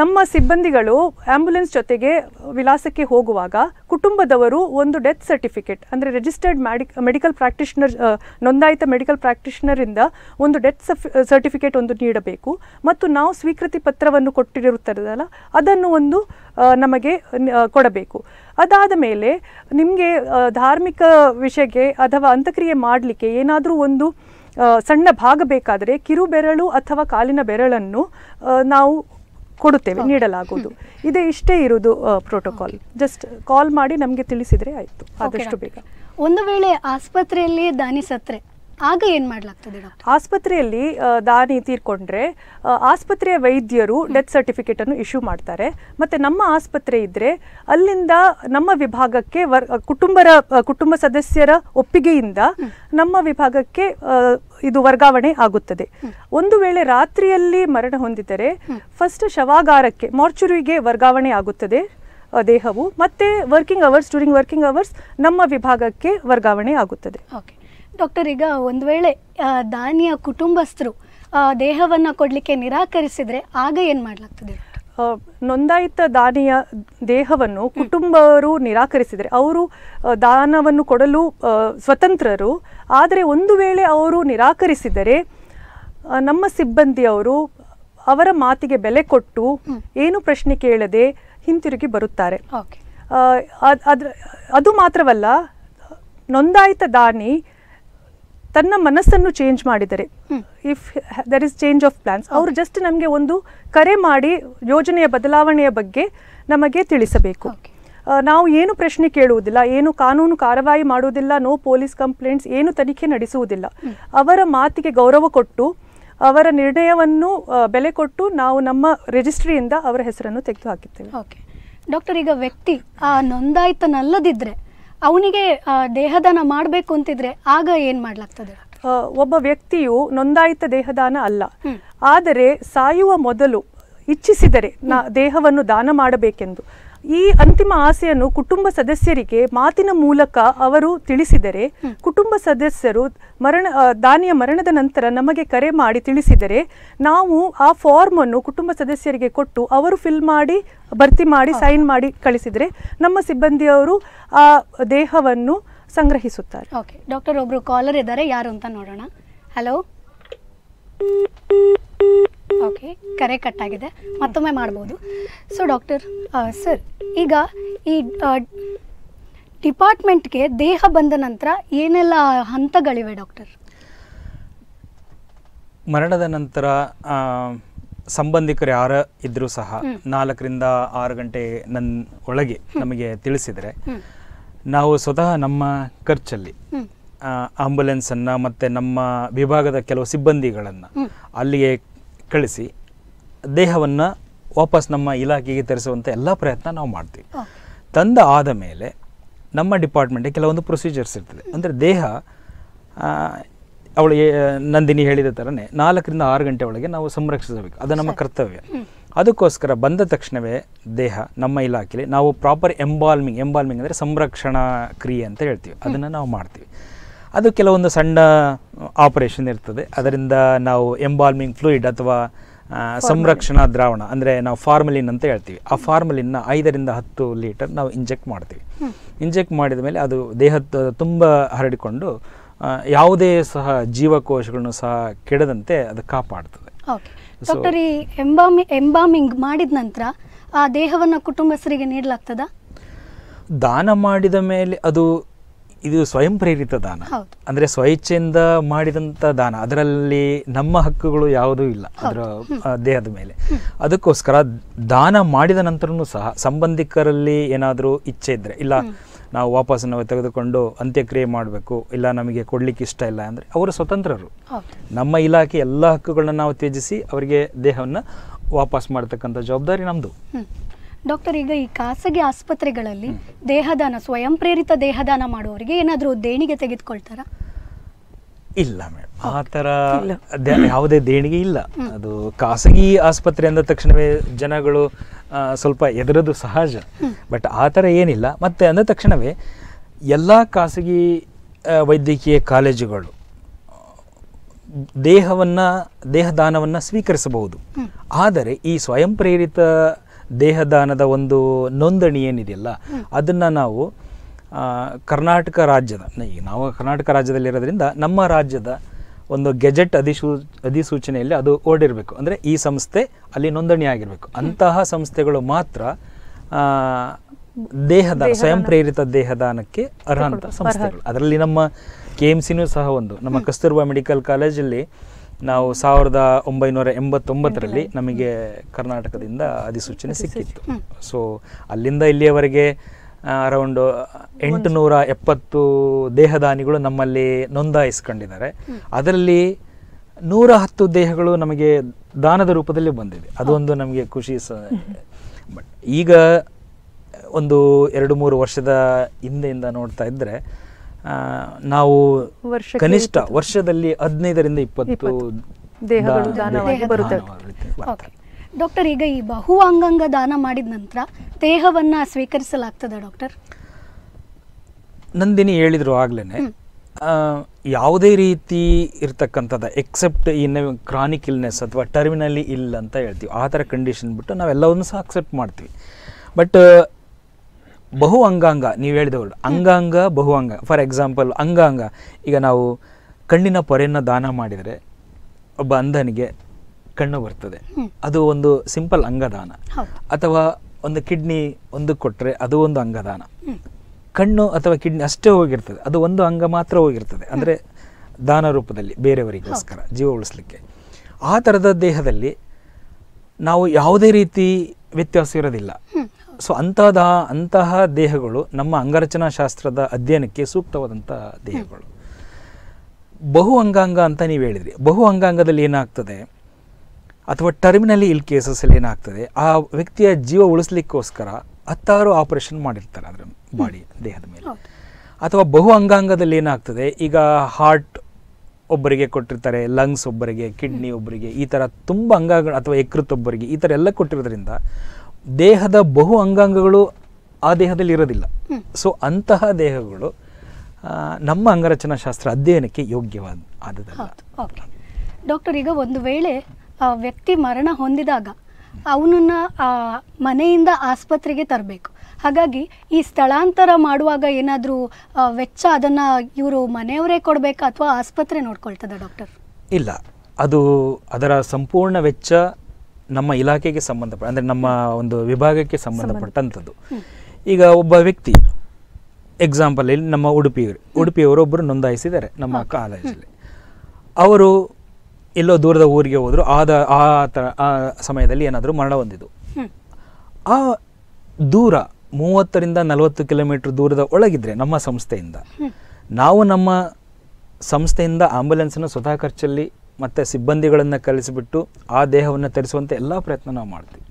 ನಮ್ಮ ಸಿಬ್ಬಂದಿಗಳು ಆ್ಯಂಬುಲೆನ್ಸ್ ಜೊತೆಗೆ ವಿಳಾಸಕ್ಕೆ ಹೋಗುವಾಗ ಕುಟುಂಬದವರು ಒಂದು ಡೆತ್ ಸರ್ಟಿಫಿಕೇಟ್ ಅಂದರೆ ರಿಜಿಸ್ಟರ್ಡ್ ಮ್ಯಾಡಿ ಮೆಡಿಕಲ್ ಪ್ರಾಕ್ಟಿಷನರ್ ನೋಂದಾಯಿತ ಮೆಡಿಕಲ್ ಪ್ರಾಕ್ಟಿಷನರಿಂದ ಒಂದು ಡೆತ್ ಸರ್ಟಿಫಿಕೇಟ್ ಒಂದು ನೀಡಬೇಕು ಮತ್ತು ನಾವು ಸ್ವೀಕೃತಿ ಪತ್ರವನ್ನು ಕೊಟ್ಟಿರುತ್ತದಲ್ಲ ಅದನ್ನು ಒಂದು ನಮಗೆ ಕೊಡಬೇಕು ಅದಾದ ಮೇಲೆ ನಿಮಗೆ ಧಾರ್ಮಿಕ ವಿಷಯಕ್ಕೆ ಅಥವಾ ಅಂತ್ಯಕ್ರಿಯೆ ಮಾಡಲಿಕ್ಕೆ ಏನಾದರೂ ಒಂದು ಸಣ್ಣ ಭಾಗ ಬೇಕಾದರೆ ಕಿರು ಬೆರಳು ಅಥವಾ ಕಾಲಿನ ಬೆರಳನ್ನು ನಾವು ಕೊಡುತ್ತೇವೆ ನೀಡಲಾಗುವುದು ಇದೆ ಇಷ್ಟೇ ಇರುವುದು ಪ್ರೋಟೋಕಾಲ್ ಜಸ್ಟ್ ಕಾಲ್ ಮಾಡಿ ನಮಗೆ ತಿಳಿಸಿದರೆ ಆಯಿತು ಆದಷ್ಟು ಬೇಗ ಒಂದು ವೇಳೆ ಆಸ್ಪತ್ರೆಯಲ್ಲಿ ದಾನಿ ಸತ್ರೆ ಆಗ ಏನು ಮಾಡಲಾಗ್ತದೆ ಆಸ್ಪತ್ರೆಯಲ್ಲಿ ದಾನಿ ತೀರ್ಕೊಂಡ್ರೆ ಆಸ್ಪತ್ರೆಯ ವೈದ್ಯರು ಡೆತ್ ಸರ್ಟಿಫಿಕೇಟ್ ಅನ್ನು ಇಶ್ಯೂ ಮಾಡ್ತಾರೆ ಮತ್ತೆ ನಮ್ಮ ಆಸ್ಪತ್ರೆ ಇದ್ರೆ ಅಲ್ಲಿಂದ ನಮ್ಮ ವಿಭಾಗಕ್ಕೆ ವರ್ ಕುಟುಂಬರ ಕುಟುಂಬ ಸದಸ್ಯರ ಒಪ್ಪಿಗೆಯಿಂದ ನಮ್ಮ ವಿಭಾಗಕ್ಕೆ ಇದು ವರ್ಗಾವಣೆ ಆಗುತ್ತದೆ ಒಂದು ವೇಳೆ ರಾತ್ರಿಯಲ್ಲಿ ಮರಣ ಹೊಂದಿದರೆ ಫಸ್ಟ್ ಶವಾಗಾರಕ್ಕೆ ಮಾರ್ಚುರಿಗೆ ವರ್ಗಾವಣೆ ಆಗುತ್ತದೆ ದೇಹವು ಮತ್ತೆ working hours during working hours ನಮ್ಮ ವಿಭಾಗಕ್ಕೆ ವರ್ಗಾವಣೆ ಆಗುತ್ತದೆ ಓಕೆ ಡಾಕ್ಟರ್ ಈಗ ಒಂದು ವೇಳೆ ದಾನಿಯ ಕುಟುಂಬಸ್ಥರು ದೇಹವನ್ನು ಕೊಡಲಿಕ್ಕೆ ನಿರಾಕರಿಸಿದರೆ ಆಗ ಏನು ಮಾಡಲಾಗ್ತದೆ ನೋಂದಾಯಿತ ದಾನಿಯ ದೇಹವನ್ನು ಕುಟುಂಬವರು ನಿರಾಕರಿಸಿದರೆ ಅವರು ದಾನವನ್ನು ಕೊಡಲು ಸ್ವತಂತ್ರರು ಆದರೆ ಒಂದು ವೇಳೆ ಅವರು ನಿರಾಕರಿಸಿದರೆ ನಮ್ಮ ಸಿಬ್ಬಂದಿಯವರು ಅವರ ಮಾತಿಗೆ ಬೆಲೆ ಕೊಟ್ಟು ಏನು ಪ್ರಶ್ನೆ ಕೇಳದೆ ಹಿಂತಿರುಗಿ ಬರುತ್ತಾರೆ ಅದ್ರ ಅದು ಮಾತ್ರವಲ್ಲ ನೋಂದಾಯಿತ ದಾನಿ ತನ್ನ ಮನಸ್ಸನ್ನು ಚೇಂಜ್ ಮಾಡಿದರೆ if there is change of plans ಅವರು ಜಸ್ಟ್ ನಮಗೆ ಒಂದು ಕರೆ ಮಾಡಿ ಯೋಜನೆಯ ಬದಲಾವಣೆಯ ಬಗ್ಗೆ ನಮಗೆ ತಿಳಿಸಬೇಕು ನಾವು ಏನು ಪ್ರಶ್ನೆ ಕೇಳುವುದಿಲ್ಲ ಏನು ಕಾನೂನು ಕಾರವಾಯಿ ಮಾಡುವುದಿಲ್ಲ ನೋ ಪೊಲೀಸ್ ಕಂಪ್ಲೇಂಟ್ಸ್ ಏನು ತನಿಖೆ ನಡೆಸುವುದಿಲ್ಲ ಅವರ ಮಾತಿಗೆ ಗೌರವ ಕೊಟ್ಟು ಅವರ ನಿರ್ಣಯವನ್ನು ಬೆಲೆ ಕೊಟ್ಟು ನಾವು ನಮ್ಮ ರಿಜಿಸ್ಟ್ರಿಯಿಂದ ಅವರ ಹೆಸರನ್ನು ತೆಗೆದು ಹಾಕಿದ್ದೇವೆ ಡಾಕ್ಟರ್ ಈಗ ವ್ಯಕ್ತಿ ಆ ನೋಂದಾಯಿತನಲ್ಲದಿದ್ದರೆ ಅವನಿಗೆ ದೇಹದಾನ ಮಾಡಬೇಕು ಅಂತಿದ್ರೆ ಆಗ ಏನ್ ಮಾಡ್ಲಾಗ್ತದೆ ಒಬ್ಬ ವ್ಯಕ್ತಿಯು ನೊಂದಾಯಿತ ದೇಹದಾನ ಅಲ್ಲ ಆದರೆ ಸಾಯುವ ಮೊದಲು ಇಚ್ಛಿಸಿದರೆ ನಾ ದೇಹವನ್ನು ದಾನ ಮಾಡಬೇಕೆಂದು ಈ ಅಂತಿಮ ಆಸೆಯನ್ನು ಕುಟುಂಬ ಸದಸ್ಯರಿಗೆ ಮಾತಿನ ಮೂಲಕ ಅವರು ತಿಳಿಸಿದರೆ ಕುಟುಂಬ ಸದಸ್ಯರು ಮರಣ ದಾನಿಯ ಮರಣದ ನಂತರ ನಮಗೆ ಕರೆ ಮಾಡಿ ತಿಳಿಸಿದರೆ ನಾವು ಆ ಫಾರ್ಮ್ ಅನ್ನು ಕುಟುಂಬ ಸದಸ್ಯರಿಗೆ ಕೊಟ್ಟು ಅವರು ಫಿಲ್ ಮಾಡಿ ಭರ್ತಿ ಮಾಡಿ ಸೈನ್ ಮಾಡಿ ಕಳಿಸಿದರೆ ನಮ್ಮ ಸಿಬ್ಬಂದಿಯವರು ಆ ದೇಹವನ್ನು ಸಂಗ್ರಹಿಸುತ್ತಾರೆ ಓಕೆ ಡಾಕ್ಟರ್ ಒಬ್ರು ಕಾಲರ್ ಇದ್ದಾರೆ ಯಾರು ಅಂತ ನೋಡೋಣ ಹಲೋ ಓಕೆ ಕರೆ ಕಟ್ಟಾಗಿದೆ ಮತ್ತೊಮ್ಮೆ ಮಾಡ್ಬೋದು ಸೊ ಡಾಕ್ಟರ್ ಸರ್ ಈಗ ಈ ಡಿಪಾರ್ಟ್ಮೆಂಟ್ಗೆ ದೇಹ ಬಂದ ನಂತರ ಏನೆಲ್ಲ ಹಂತಗಳಿವೆ ಡಾಕ್ಟರ್ ಮರಣದ ನಂತರ ಸಂಬಂಧಿಕರು ಯಾರ ಇದ್ರೂ ಸಹ ನಾಲ್ಕರಿಂದ ಆರು ಗಂಟೆ ನನ್ನ ಒಳಗೆ ನಮಗೆ ತಿಳಿಸಿದರೆ ನಾವು ಸ್ವತಃ ನಮ್ಮ ಖರ್ಚಲ್ಲಿ ಆಂಬುಲೆನ್ಸನ್ನು ಮತ್ತು ನಮ್ಮ ವಿಭಾಗದ ಕೆಲವು ಸಿಬ್ಬಂದಿಗಳನ್ನು ಅಲ್ಲಿಗೆ ಕಳಿಸಿ ದೇಹವನ್ನು ವಾಪಸ್ ನಮ್ಮ ಇಲಾಖೆಗೆ ತರಿಸುವಂಥ ಎಲ್ಲ ಪ್ರಯತ್ನ ನಾವು ಮಾಡ್ತೀವಿ ತಂದ ಆದ ಮೇಲೆ ನಮ್ಮ ಡಿಪಾರ್ಟ್ಮೆಂಟಿಗೆ ಕೆಲವೊಂದು ಪ್ರೊಸೀಜರ್ಸ್ ಇರ್ತದೆ ಅಂದರೆ ದೇಹ ಅವಳು ನಂದಿನಿ ಹೇಳಿದ ಥರನೇ ನಾಲ್ಕರಿಂದ ಆರು ಗಂಟೆ ಒಳಗೆ ನಾವು ಸಂರಕ್ಷಿಸಬೇಕು ಅದು ನಮ್ಮ ಕರ್ತವ್ಯ ಅದಕ್ಕೋಸ್ಕರ ಬಂದ ತಕ್ಷಣವೇ ದೇಹ ನಮ್ಮ ಇಲಾಖೆಯಲ್ಲಿ ನಾವು ಪ್ರಾಪರ್ ಎಂಬಾಲ್ಮಿಂಗ್ ಎಂಬಾಲ್ಮಿಂಗ್ ಅಂದರೆ ಸಂರಕ್ಷಣಾ ಕ್ರಿಯೆ ಅಂತ ಹೇಳ್ತೀವಿ ಅದನ್ನು ನಾವು ಮಾಡ್ತೀವಿ ಅದು ಕೆಲವೊಂದು ಸಣ್ಣ ಆಪರೇಷನ್ ಇರ್ತದೆ ಅದರಿಂದ ನಾವು ಎಂಬಾಲ್ಮಿಂಗ್ ಫ್ಲೂಯಿಡ್ ಅಥವಾ ಸಂರಕ್ಷಣಾ ದ್ರಾವಣ ಅಂದರೆ ನಾವು ಫಾರ್ಮಲಿನ್ ಅಂತ ಹೇಳ್ತೀವಿ ಆ ಫಾರ್ಮಲಿನ್ನ ಐದರಿಂದ ಹತ್ತು ಲೀಟರ್ ನಾವು ಇಂಜೆಕ್ಟ್ ಮಾಡ್ತೀವಿ ಇಂಜೆಕ್ಟ್ ಮಾಡಿದ ಮೇಲೆ ಅದು ದೇಹದ ತುಂಬ ಹರಡಿಕೊಂಡು ಯಾವುದೇ ಸಹ ಜೀವಕೋಶಗಳನ್ನು ಸಹ ಕೆಡದಂತೆ ಅದು ಕಾಪಾಡ್ತದೆ ಡಾಕ್ಟರ್ ಈ ಎಂಬಾಮಿ ಎಂಬಾಮಿಂಗ್ ಮಾಡಿದ ನಂತರ ಆ ದೇಹವನ್ನು ಕುಟುಂಬಸ್ಥರಿಗೆ ನೀಡಲಾಗ್ತದ ದಾನ ಮಾಡಿದ ಮೇಲೆ ಅದು ಇದು ಸ್ವಯಂ ಪ್ರೇರಿತ ದಾನ ಅಂದ್ರೆ ಸ್ವಇಚ್ಛೆಯಿಂದ ಮಾಡಿದಂತ ದಾನ ಅದರಲ್ಲಿ ನಮ್ಮ ಹಕ್ಕುಗಳು ಯಾವುದೂ ಇಲ್ಲ ಅದರ ದೇಹದ ಮೇಲೆ ಅದಕ್ಕೋಸ್ಕರ ದಾನ ಮಾಡಿದ ನಂತರನೂ ಸಹ ಸಂಬಂಧಿಕರಲ್ಲಿ ಏನಾದರೂ ಇಚ್ಛೆ ಇದ್ರೆ ಇಲ್ಲ ನಾವು ವಾಪಸ್ ನಾವು ತೆಗೆದುಕೊಂಡು ಅಂತ್ಯಕ್ರಿಯೆ ಮಾಡಬೇಕು ಇಲ್ಲ ನಮಗೆ ಕೊಡ್ಲಿಕ್ಕೆ ಇಷ್ಟ ಇಲ್ಲ ಅಂದ್ರೆ ಅವರು ಸ್ವತಂತ್ರರು ನಮ್ಮ ಇಲಾಖೆ ಎಲ್ಲ ಹಕ್ಕುಗಳನ್ನ ನಾವು ತ್ಯಜಿಸಿ ಅವರಿಗೆ ದೇಹವನ್ನು ವಾಪಸ್ ಮಾಡ್ತಕ್ಕಂಥ ಜವಾಬ್ದಾರಿ ನಮ್ಮದು ಡಾಕ್ಟರ್ ಈಗ ಈ ಖಾಸಗಿ ಆಸ್ಪತ್ರೆಗಳಲ್ಲಿ ದೇಹದಾನ ಸ್ವಯಂ ಪ್ರೇರಿತ ದೇಹದಾನ ಮಾಡುವವರಿಗೆ ಏನಾದರೂ ದೇಣಿಗೆ ತೆಗೆದುಕೊಳ್ತಾರಾ ಇಲ್ಲ ಮೇಡಮ್ ಆ ಥರ ಯಾವುದೇ ದೇಣಿಗೆ ಇಲ್ಲ ಅದು ಖಾಸಗಿ ಆಸ್ಪತ್ರೆ ಅಂದ ತಕ್ಷಣವೇ ಜನಗಳು ಸ್ವಲ್ಪ ಎದುರದು ಸಹಜ ಬಟ್ ಆ ಥರ ಏನಿಲ್ಲ ಮತ್ತು ಅಂದ ತಕ್ಷಣವೇ ಎಲ್ಲ ಖಾಸಗಿ ವೈದ್ಯಕೀಯ ಕಾಲೇಜುಗಳು ದೇಹವನ್ನು ದೇಹದಾನವನ್ನು ಸ್ವೀಕರಿಸಬಹುದು ಆದರೆ ಈ ಸ್ವಯಂ ಪ್ರೇರಿತ ದೇಹದಾನದ ಒಂದು ನೋಂದಣಿ ಏನಿದೆಯಲ್ಲ ಅದನ್ನು ನಾವು ಕರ್ನಾಟಕ ರಾಜ್ಯದ ನಾವು ಕರ್ನಾಟಕ ರಾಜ್ಯದಲ್ಲಿರೋದ್ರಿಂದ ನಮ್ಮ ರಾಜ್ಯದ ಒಂದು ಗೆಜೆಟ್ ಅಧಿಸೂ ಅಧಿಸೂಚನೆಯಲ್ಲಿ ಅದು ಓಡಿರಬೇಕು ಅಂದರೆ ಈ ಸಂಸ್ಥೆ ಅಲ್ಲಿ ನೋಂದಣಿ ಆಗಿರಬೇಕು ಅಂತಹ ಸಂಸ್ಥೆಗಳು ಮಾತ್ರ ದೇಹದ ಸ್ವಯಂ ಪ್ರೇರಿತ ದೇಹದಾನಕ್ಕೆ ಅರ್ಹಂತ ಸಂಸ್ಥೆಗಳು ಅದರಲ್ಲಿ ನಮ್ಮ ಕೆ ಎಮ್ ಸಿನೂ ಸಹ ಒಂದು ನಮ್ಮ ಕಸ್ತೂರ್ಬಾ ಮೆಡಿಕಲ್ ಕಾಲೇಜಲ್ಲಿ ನಾವು ಸಾವಿರದ ಒಂಬೈನೂರ ಎಂಬತ್ತೊಂಬತ್ತರಲ್ಲಿ ನಮಗೆ ಕರ್ನಾಟಕದಿಂದ ಅಧಿಸೂಚನೆ ಸಿಕ್ಕಿತ್ತು ಸೊ ಅಲ್ಲಿಂದ ಇಲ್ಲಿಯವರೆಗೆ ಅರೌಂಡ್ ಎಂಟುನೂರ ಎಪ್ಪತ್ತು ದೇಹದಾನಿಗಳು ನಮ್ಮಲ್ಲಿ ನೋಂದಾಯಿಸ್ಕೊಂಡಿದ್ದಾರೆ ಅದರಲ್ಲಿ ನೂರ ಹತ್ತು ದೇಹಗಳು ನಮಗೆ ದಾನದ ರೂಪದಲ್ಲಿ ಬಂದಿದೆ ಅದೊಂದು ನಮಗೆ ಖುಷಿ ಸ ಬಟ್ ಈಗ ಒಂದು ಎರಡು ಮೂರು ವರ್ಷದ ಹಿಂದೆಯಿಂದ ನೋಡ್ತಾ ಇದ್ದರೆ ನಾವು ಕನಿಷ್ಠ ವರ್ಷದಲ್ಲಿ ಹದಿನೈದರಿಂದ ಇಪ್ಪತ್ತು ದೇಹಗಳು ಡಾಕ್ಟರ್ ಈಗ ಈ ಬಹು ಅಂಗಾಂಗ ದಾನ ಮಾಡಿದ ನಂತರ ದೇಹವನ್ನ ಸ್ವೀಕರಿಸಲಾಗ್ತದೆ ಡಾಕ್ಟರ್ ನಂದಿನಿ ಹೇಳಿದ್ರು ಆಗ್ಲೇನೆ ಯಾವುದೇ ರೀತಿ ಇರ್ತಕ್ಕಂಥದ್ದು ಎಕ್ಸೆಪ್ಟ್ ಇನ್ ಕ್ರಾನಿಕ್ ಇಲ್ನೆಸ್ ಅಥವಾ ಟರ್ಮಿನಲಿ ಇಲ್ಲ ಅಂತ ಹೇಳ್ತೀವಿ ಆ ಥರ ಕಂಡೀಷನ್ ಬಿಟ್ಟು ನಾವೆಲ್ಲವನ್ನು ಸಹ ಅಕ್ಸೆಪ್ಟ್ ಮಾಡ್ತೀವಿ ಬಟ್ ಬಹು ಅಂಗಾಂಗ ನೀವು ಹೇಳಿದ ವರ್ಡ್ ಅಂಗಾಂಗ ಬಹು ಅಂಗ ಫಾರ್ ಎಕ್ಸಾಂಪಲ್ ಅಂಗಾಂಗ ಈಗ ನಾವು ಕಣ್ಣಿನ ಪೊರೆಯನ್ನು ದಾನ ಮಾಡಿದರೆ ಒಬ್ಬ ಅಂಧನಿಗೆ ಕಣ್ಣು ಬರ್ತದೆ ಅದು ಒಂದು ಸಿಂಪಲ್ ಅಂಗದಾನ ಅಥವಾ ಒಂದು ಕಿಡ್ನಿ ಒಂದು ಕೊಟ್ಟರೆ ಅದು ಒಂದು ಅಂಗದಾನ ಕಣ್ಣು ಅಥವಾ ಕಿಡ್ನಿ ಅಷ್ಟೇ ಹೋಗಿರ್ತದೆ ಅದು ಒಂದು ಅಂಗ ಮಾತ್ರ ಹೋಗಿರ್ತದೆ ಅಂದರೆ ದಾನ ರೂಪದಲ್ಲಿ ಬೇರೆಯವರಿಗೋಸ್ಕರ ಜೀವ ಉಳಿಸ್ಲಿಕ್ಕೆ ಆ ಥರದ ದೇಹದಲ್ಲಿ ನಾವು ಯಾವುದೇ ರೀತಿ ವ್ಯತ್ಯಾಸ ಇರೋದಿಲ್ಲ ಸೊ ಅಂತಹದ ಅಂತಹ ದೇಹಗಳು ನಮ್ಮ ಅಂಗರಚನಾ ಶಾಸ್ತ್ರದ ಅಧ್ಯಯನಕ್ಕೆ ಸೂಕ್ತವಾದಂತಹ ದೇಹಗಳು ಬಹು ಅಂಗಾಂಗ ಅಂತ ನೀವು ಹೇಳಿದ್ರಿ ಬಹು ಅಂಗಾಂಗದಲ್ಲಿ ಏನಾಗ್ತದೆ ಅಥವಾ ಟರ್ಮಿನಲಿ ಇಲ್ ಕೇಸಸ್ಸಲ್ಲಿ ಏನಾಗ್ತದೆ ಆ ವ್ಯಕ್ತಿಯ ಜೀವ ಉಳಿಸ್ಲಿಕ್ಕೋಸ್ಕರ ಹತ್ತಾರು ಆಪರೇಷನ್ ಮಾಡಿರ್ತಾರೆ ಅದ್ರ ಬಾಡಿ ದೇಹದ ಮೇಲೆ ಅಥವಾ ಬಹು ಅಂಗಾಂಗದಲ್ಲಿ ಏನಾಗ್ತದೆ ಈಗ ಹಾರ್ಟ್ ಒಬ್ಬರಿಗೆ ಕೊಟ್ಟಿರ್ತಾರೆ ಲಂಗ್ಸ್ ಒಬ್ಬರಿಗೆ ಕಿಡ್ನಿ ಒಬ್ಬರಿಗೆ ಈ ಥರ ತುಂಬ ಅಂಗಾಂಗ ಅಥವಾ ಯಕೃತ್ ಒಬ್ಬರಿಗೆ ಈ ಥರ ಎಲ್ಲ ಕೊಟ್ಟಿರೋದ್ರಿಂದ ದೇಹದ ಬಹು ಅಂಗಾಂಗಗಳು ಆ ದೇಹದಲ್ಲಿ ಇರೋದಿಲ್ಲ ಸೊ ಅಂತಹ ದೇಹಗಳು ನಮ್ಮ ಅಂಗರಚನಾ ಶಾಸ್ತ್ರ ಅಧ್ಯಯನಕ್ಕೆ ಯೋಗ್ಯವಾದ ಡಾಕ್ಟರ್ ಈಗ ಒಂದು ವೇಳೆ ವ್ಯಕ್ತಿ ಮರಣ ಹೊಂದಿದಾಗ ಅವನನ್ನು ಮನೆಯಿಂದ ಆಸ್ಪತ್ರೆಗೆ ತರಬೇಕು ಹಾಗಾಗಿ ಈ ಸ್ಥಳಾಂತರ ಮಾಡುವಾಗ ಏನಾದರೂ ವೆಚ್ಚ ಅದನ್ನು ಇವರು ಮನೆಯವರೇ ಕೊಡಬೇಕಾ ಅಥವಾ ಆಸ್ಪತ್ರೆ ನೋಡ್ಕೊಳ್ತದ ಡಾಕ್ಟರ್ ಇಲ್ಲ ಅದು ಅದರ ಸಂಪೂರ್ಣ ವೆಚ್ಚ ನಮ್ಮ ಇಲಾಖೆಗೆ ಸಂಬಂಧಪಟ್ಟ ಅಂದರೆ ನಮ್ಮ ಒಂದು ವಿಭಾಗಕ್ಕೆ ಸಂಬಂಧಪಟ್ಟಂಥದ್ದು ಈಗ ಒಬ್ಬ ವ್ಯಕ್ತಿ ಎಕ್ಸಾಂಪಲ್ ಇಲ್ಲಿ ನಮ್ಮ ಉಡುಪಿಯವರು ಉಡುಪಿಯವರೊಬ್ಬರು ನೋಂದಾಯಿಸಿದ್ದಾರೆ ನಮ್ಮ ಕಾಲೇಜಲ್ಲಿ ಅವರು ಎಲ್ಲೋ ದೂರದ ಊರಿಗೆ ಹೋದರು ಆದ ಆ ಥರ ಆ ಸಮಯದಲ್ಲಿ ಏನಾದರೂ ಮರಣ ಹೊಂದಿದ್ದು ಆ ದೂರ ಮೂವತ್ತರಿಂದ ನಲವತ್ತು ಕಿಲೋಮೀಟ್ರ್ ದೂರದ ಒಳಗಿದ್ರೆ ನಮ್ಮ ಸಂಸ್ಥೆಯಿಂದ ನಾವು ನಮ್ಮ ಸಂಸ್ಥೆಯಿಂದ ಆಂಬುಲೆನ್ಸನ್ನು ಸ್ವತಃ ಖರ್ಚಲ್ಲಿ ಮತ್ತೆ ಸಿಬ್ಬಂದಿಗಳನ್ನು ಕಲಿಸಿಬಿಟ್ಟು ಆ ದೇಹವನ್ನು ತರಿಸುವಂಥ ಎಲ್ಲ ಪ್ರಯತ್ನ ನಾವು ಮಾಡ್ತೀವಿ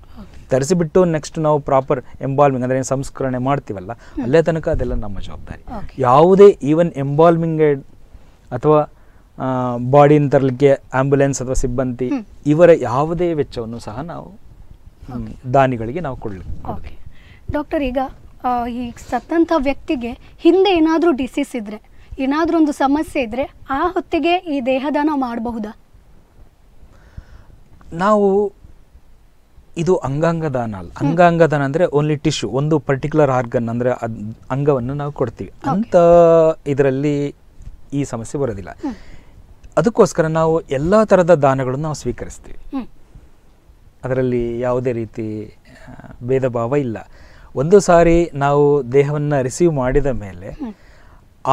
ತರಿಸಿಬಿಟ್ಟು ನೆಕ್ಸ್ಟ್ ನಾವು ಪ್ರಾಪರ್ ಎಂಬಾಲ್ಮಿಂಗ್ ಅಂದರೆ ಸಂಸ್ಕರಣೆ ಮಾಡ್ತೀವಲ್ಲ ಅಲ್ಲೇ ತನಕ ಅದೆಲ್ಲ ನಮ್ಮ ಜವಾಬ್ದಾರಿ ಯಾವುದೇ ಈವನ್ ಎಂಬಾಲ್ವಿಂಗ್ ಅಥವಾ ಬಾಡಿನ ತರಲಿಕ್ಕೆ ಆಂಬುಲೆನ್ಸ್ ಅಥವಾ ಸಿಬ್ಬಂದಿ ಇವರ ಯಾವುದೇ ವೆಚ್ಚವನ್ನು ಸಹ ನಾವು ದಾನಿಗಳಿಗೆ ನಾವು ಕೊಡಲಿಕ್ಕೆ ಡಾಕ್ಟರ್ ಈಗ ಈ ಸತ್ತಂಥ ವ್ಯಕ್ತಿಗೆ ಹಿಂದೆ ಏನಾದರೂ ಡಿಸೀಸ್ ಇದ್ದರೆ ಏನಾದರೂ ಒಂದು ಸಮಸ್ಯೆ ಇದ್ದರೆ ಆ ಹೊತ್ತಿಗೆ ಈ ದೇಹದಾನ ಮಾಡಬಹುದಾ ನಾವು ಇದು ಅಂಗಾಂಗ ದಾನ ಅಲ್ಲ ಅಂಗಾಂಗ ದಾನ ಅಂದರೆ ಓನ್ಲಿ ಟಿಶ್ಯೂ ಒಂದು ಪರ್ಟಿಕ್ಯುಲರ್ ಆರ್ಗನ್ ಅಂದರೆ ಅದು ಅಂಗವನ್ನು ನಾವು ಕೊಡ್ತೀವಿ ಅಂತ ಇದರಲ್ಲಿ ಈ ಸಮಸ್ಯೆ ಬರೋದಿಲ್ಲ ಅದಕ್ಕೋಸ್ಕರ ನಾವು ಎಲ್ಲ ಥರದ ದಾನಗಳನ್ನು ನಾವು ಸ್ವೀಕರಿಸ್ತೀವಿ ಅದರಲ್ಲಿ ಯಾವುದೇ ರೀತಿ ಭೇದ ಭಾವ ಇಲ್ಲ ಒಂದು ಸಾರಿ ನಾವು ದೇಹವನ್ನು ರಿಸೀವ್ ಮಾಡಿದ ಮೇಲೆ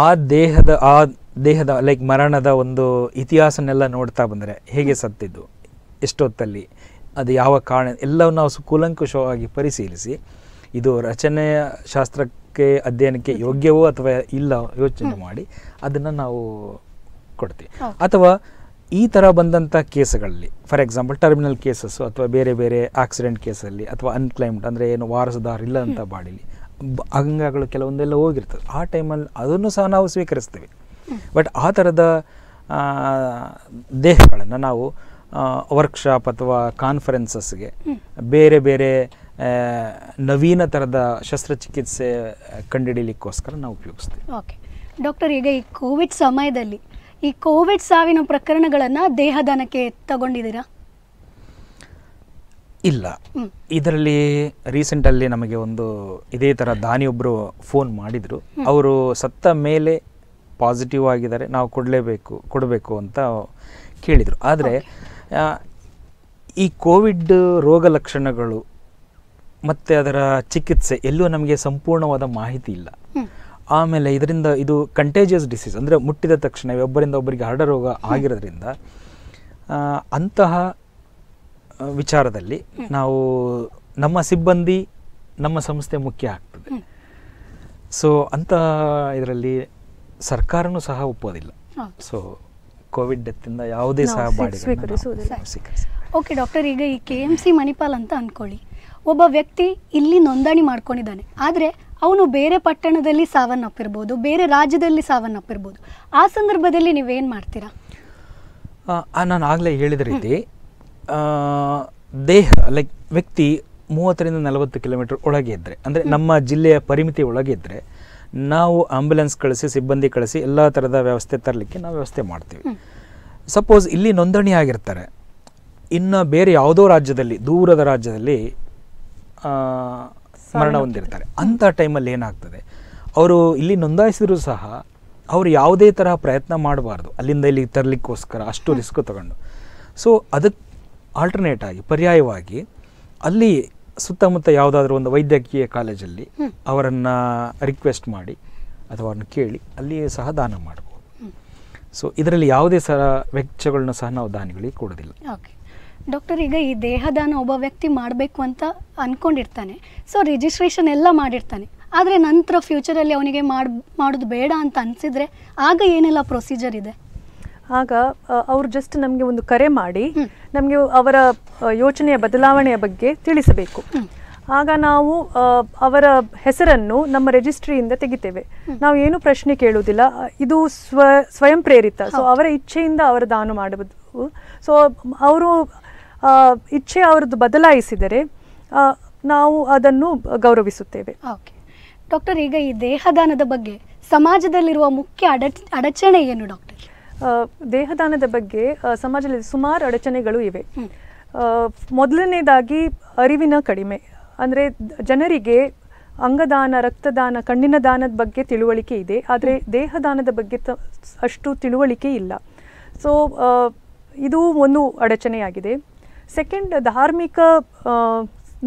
ಆ ದೇಹದ ಆ ದೇಹದ ಲೈಕ್ ಮರಣದ ಒಂದು ಇತಿಹಾಸನೆಲ್ಲ ನೋಡ್ತಾ ಬಂದರೆ ಹೇಗೆ ಸತ್ತಿದ್ದು ಎಷ್ಟೊತ್ತಲ್ಲಿ ಅದು ಯಾವ ಕಾರಣ ಎಲ್ಲವನ್ನು ನಾವು ಕೂಲಂಕುಷವಾಗಿ ಪರಿಶೀಲಿಸಿ ಇದು ರಚನೆಯ ಶಾಸ್ತ್ರಕ್ಕೆ ಅಧ್ಯಯನಕ್ಕೆ ಯೋಗ್ಯವೋ ಅಥವಾ ಇಲ್ಲ ಯೋಚನೆ ಮಾಡಿ ಅದನ್ನು ನಾವು ಕೊಡ್ತೀವಿ ಅಥವಾ ಈ ಥರ ಬಂದಂಥ ಕೇಸ್ಗಳಲ್ಲಿ ಫಾರ್ ಎಕ್ಸಾಂಪಲ್ ಟರ್ಮಿನಲ್ ಕೇಸಸ್ಸು ಅಥವಾ ಬೇರೆ ಬೇರೆ ಆಕ್ಸಿಡೆಂಟ್ ಕೇಸಲ್ಲಿ ಅಥವಾ ಅನ್ಕ್ಲೈಮ್ಡ್ ಅಂದರೆ ಏನು ವಾರಸದಾರ ಇಲ್ಲ ಅಂತ ಬಾಡಿಲಿ ಅಂಗಗಳು ಕೆಲವೊಂದೆಲ್ಲ ಹೋಗಿರ್ತದೆ ಆ ಟೈಮಲ್ಲಿ ಅದನ್ನು ಸಹ ನಾವು ಸ್ವೀಕರಿಸ್ತೇವೆ ಬಟ್ ಆ ಥರದ ದೇಹಗಳನ್ನು ನಾವು ವರ್ಕ್ಶಾಪ್ ಅಥವಾ ಕಾನ್ಫರೆನ್ಸಸ್ಗೆ ಬೇರೆ ಬೇರೆ ನವೀನ ಥರದ ಶಸ್ತ್ರಚಿಕಿತ್ಸೆ ಕಂಡುಹಿಡಿಯಲಿಕ್ಕೋಸ್ಕರ ನಾವು ಉಪಯೋಗಿಸ್ತೀವಿ ಓಕೆ ಡಾಕ್ಟರ್ ಈಗ ಈ ಕೋವಿಡ್ ಸಮಯದಲ್ಲಿ ಈ ಕೋವಿಡ್ ಸಾವಿನ ಪ್ರಕರಣಗಳನ್ನು ದೇಹದಾನಕ್ಕೆ ತಗೊಂಡಿದ್ದೀರಾ ಇಲ್ಲ ಇದರಲ್ಲಿ ರೀಸೆಂಟಲ್ಲಿ ನಮಗೆ ಒಂದು ಇದೇ ಥರ ದಾನಿಯೊಬ್ಬರು ಫೋನ್ ಮಾಡಿದರು ಅವರು ಸತ್ತ ಮೇಲೆ ಪಾಸಿಟಿವ್ ಆಗಿದ್ದಾರೆ ನಾವು ಕೊಡಲೇಬೇಕು ಕೊಡಬೇಕು ಅಂತ ಕೇಳಿದರು ಆದರೆ ಈ ಕೋವಿಡ್ ರೋಗ ಲಕ್ಷಣಗಳು ಮತ್ತು ಅದರ ಚಿಕಿತ್ಸೆ ಎಲ್ಲೂ ನಮಗೆ ಸಂಪೂರ್ಣವಾದ ಮಾಹಿತಿ ಇಲ್ಲ ಆಮೇಲೆ ಇದರಿಂದ ಇದು ಕಂಟೇಜಿಯಸ್ ಡಿಸೀಸ್ ಅಂದರೆ ಮುಟ್ಟಿದ ತಕ್ಷಣ ಒಬ್ಬರಿಂದ ಒಬ್ಬರಿಗೆ ಹರಡ ರೋಗ ಆಗಿರೋದ್ರಿಂದ ಅಂತಹ ವಿಚಾರದಲ್ಲಿ ನಾವು ನಮ್ಮ ಸಿಬ್ಬಂದಿ ನಮ್ಮ ಸಂಸ್ಥೆ ಮುಖ್ಯ ಆಗ್ತದೆ ಸೊ ಅಂತಹ ಇದರಲ್ಲಿ ಸರ್ಕಾರನೂ ಸಹ ಒಪ್ಪೋದಿಲ್ಲ ಸೊ ಕೋವಿಡ್ ಡೆತ್ತಿಂದ ಯಾವುದೇ ಸಹ ಓಕೆ ಡಾಕ್ಟರ್ ಈಗ ಈ ಕೆ ಎಮ್ ಸಿ ಮಣಿಪಾಲ್ ಅಂತ ಅನ್ಕೊಳ್ಳಿ ಒಬ್ಬ ವ್ಯಕ್ತಿ ಇಲ್ಲಿ ನೋಂದಣಿ ಮಾಡ್ಕೊಂಡಿದ್ದಾನೆ ಆದರೆ ಅವನು ಬೇರೆ ಪಟ್ಟಣದಲ್ಲಿ ಸಾವನ್ನಪ್ಪಿರ್ಬೋದು ಬೇರೆ ರಾಜ್ಯದಲ್ಲಿ ಸಾವನ್ನಪ್ಪಿರ್ಬೋದು ಆ ಸಂದರ್ಭದಲ್ಲಿ ನೀವೇನು ಮಾಡ್ತೀರಾ ನಾನು ಆಗಲೇ ಹೇಳಿದ ರೀತಿ ದೇಹ ಲೈಕ್ ವ್ಯಕ್ತಿ ಮೂವತ್ತರಿಂದ ನಲವತ್ತು ಕಿಲೋಮೀಟರ್ ಒಳಗೆ ಇದ್ದರೆ ಅಂದರೆ ನಮ್ಮ ಜಿಲ್ಲೆಯ ಪರಿಮಿತಿ ಒಳಗೆ ಇದ್ದರೆ ನಾವು ಆಂಬ್ಯುಲೆನ್ಸ್ ಕಳಿಸಿ ಸಿಬ್ಬಂದಿ ಕಳಿಸಿ ಎಲ್ಲ ಥರದ ವ್ಯವಸ್ಥೆ ತರಲಿಕ್ಕೆ ನಾವು ವ್ಯವಸ್ಥೆ ಮಾಡ್ತೀವಿ ಸಪೋಸ್ ಇಲ್ಲಿ ನೋಂದಣಿ ಆಗಿರ್ತಾರೆ ಇನ್ನು ಬೇರೆ ಯಾವುದೋ ರಾಜ್ಯದಲ್ಲಿ ದೂರದ ರಾಜ್ಯದಲ್ಲಿ ಮರಣ ಹೊಂದಿರ್ತಾರೆ ಅಂಥ ಟೈಮಲ್ಲಿ ಏನಾಗ್ತದೆ ಅವರು ಇಲ್ಲಿ ನೋಂದಾಯಿಸಿದ್ರು ಸಹ ಅವರು ಯಾವುದೇ ತರಹ ಪ್ರಯತ್ನ ಮಾಡಬಾರ್ದು ಅಲ್ಲಿಂದ ಇಲ್ಲಿಗೆ ತರಲಿಕ್ಕೋಸ್ಕರ ಅಷ್ಟು ರಿಸ್ಕ್ ತಗೊಂಡು ಸೊ ಅದಕ್ಕೆ ಆಲ್ಟರ್ನೇಟ್ ಆಗಿ ಪರ್ಯಾಯವಾಗಿ ಅಲ್ಲಿ ಸುತ್ತಮುತ್ತ ಯಾವುದಾದ್ರೂ ಒಂದು ವೈದ್ಯಕೀಯ ಕಾಲೇಜಲ್ಲಿ ಅವರನ್ನು ರಿಕ್ವೆಸ್ಟ್ ಮಾಡಿ ಅಥವಾ ಅವ್ರನ್ನ ಕೇಳಿ ಅಲ್ಲಿಯೇ ಸಹ ದಾನ ಮಾಡ್ಬೋದು ಸೊ ಇದರಲ್ಲಿ ಯಾವುದೇ ಸಹ ವೆಚ್ಚಗಳನ್ನ ಸಹ ನಾವು ದಾನಿಗಳಿಗೆ ಕೊಡೋದಿಲ್ಲ ಡಾಕ್ಟರ್ ಈಗ ಈ ದೇಹದಾನ ಒಬ್ಬ ವ್ಯಕ್ತಿ ಮಾಡಬೇಕು ಅಂತ ಅಂದ್ಕೊಂಡಿರ್ತಾನೆ ಸೊ ರಿಜಿಸ್ಟ್ರೇಷನ್ ಎಲ್ಲ ಮಾಡಿರ್ತಾನೆ ಆದರೆ ನಂತರ ಫ್ಯೂಚರಲ್ಲಿ ಅವನಿಗೆ ಮಾಡಿ ಮಾಡೋದು ಬೇಡ ಅಂತ ಅನಿಸಿದರೆ ಆಗ ಏನೆಲ್ಲ ಪ್ರೊಸೀಜರ್ ಇದೆ ಆಗ ಅವರು ಜಸ್ಟ್ ನಮಗೆ ಒಂದು ಕರೆ ಮಾಡಿ ನಮಗೆ ಅವರ ಯೋಚನೆಯ ಬದಲಾವಣೆಯ ಬಗ್ಗೆ ತಿಳಿಸಬೇಕು ಆಗ ನಾವು ಅವರ ಹೆಸರನ್ನು ನಮ್ಮ ರಿಜಿಸ್ಟ್ರಿಯಿಂದ ತೆಗಿತೇವೆ ನಾವು ಏನು ಪ್ರಶ್ನೆ ಕೇಳುವುದಿಲ್ಲ ಇದು ಸ್ವ ಸ್ವಯಂ ಪ್ರೇರಿತ ಸೊ ಅವರ ಇಚ್ಛೆಯಿಂದ ಅವರ ದಾನ ಮಾಡಬಹುದು ಸೊ ಅವರು ಇಚ್ಛೆ ಅವರದ್ದು ಬದಲಾಯಿಸಿದರೆ ನಾವು ಅದನ್ನು ಗೌರವಿಸುತ್ತೇವೆ ಓಕೆ ಡಾಕ್ಟರ್ ಈಗ ಈ ದೇಹದಾನದ ಬಗ್ಗೆ ಸಮಾಜದಲ್ಲಿರುವ ಮುಖ್ಯ ಅಡಚಣೆ ಏನು ಡಾಕ್ಟರ್ ದೇಹದಾನದ ಬಗ್ಗೆ ಸಮಾಜದಲ್ಲಿ ಸುಮಾರು ಅಡಚಣೆಗಳು ಇವೆ ಮೊದಲನೇದಾಗಿ ಅರಿವಿನ ಕಡಿಮೆ ಅಂದರೆ ಜನರಿಗೆ ಅಂಗದಾನ ರಕ್ತದಾನ ಕಣ್ಣಿನ ದಾನದ ಬಗ್ಗೆ ತಿಳುವಳಿಕೆ ಇದೆ ಆದರೆ ದೇಹದಾನದ ಬಗ್ಗೆ ತ ಅಷ್ಟು ತಿಳುವಳಿಕೆ ಇಲ್ಲ ಸೊ ಇದು ಒಂದು ಅಡಚಣೆಯಾಗಿದೆ ಸೆಕೆಂಡ್ ಧಾರ್ಮಿಕ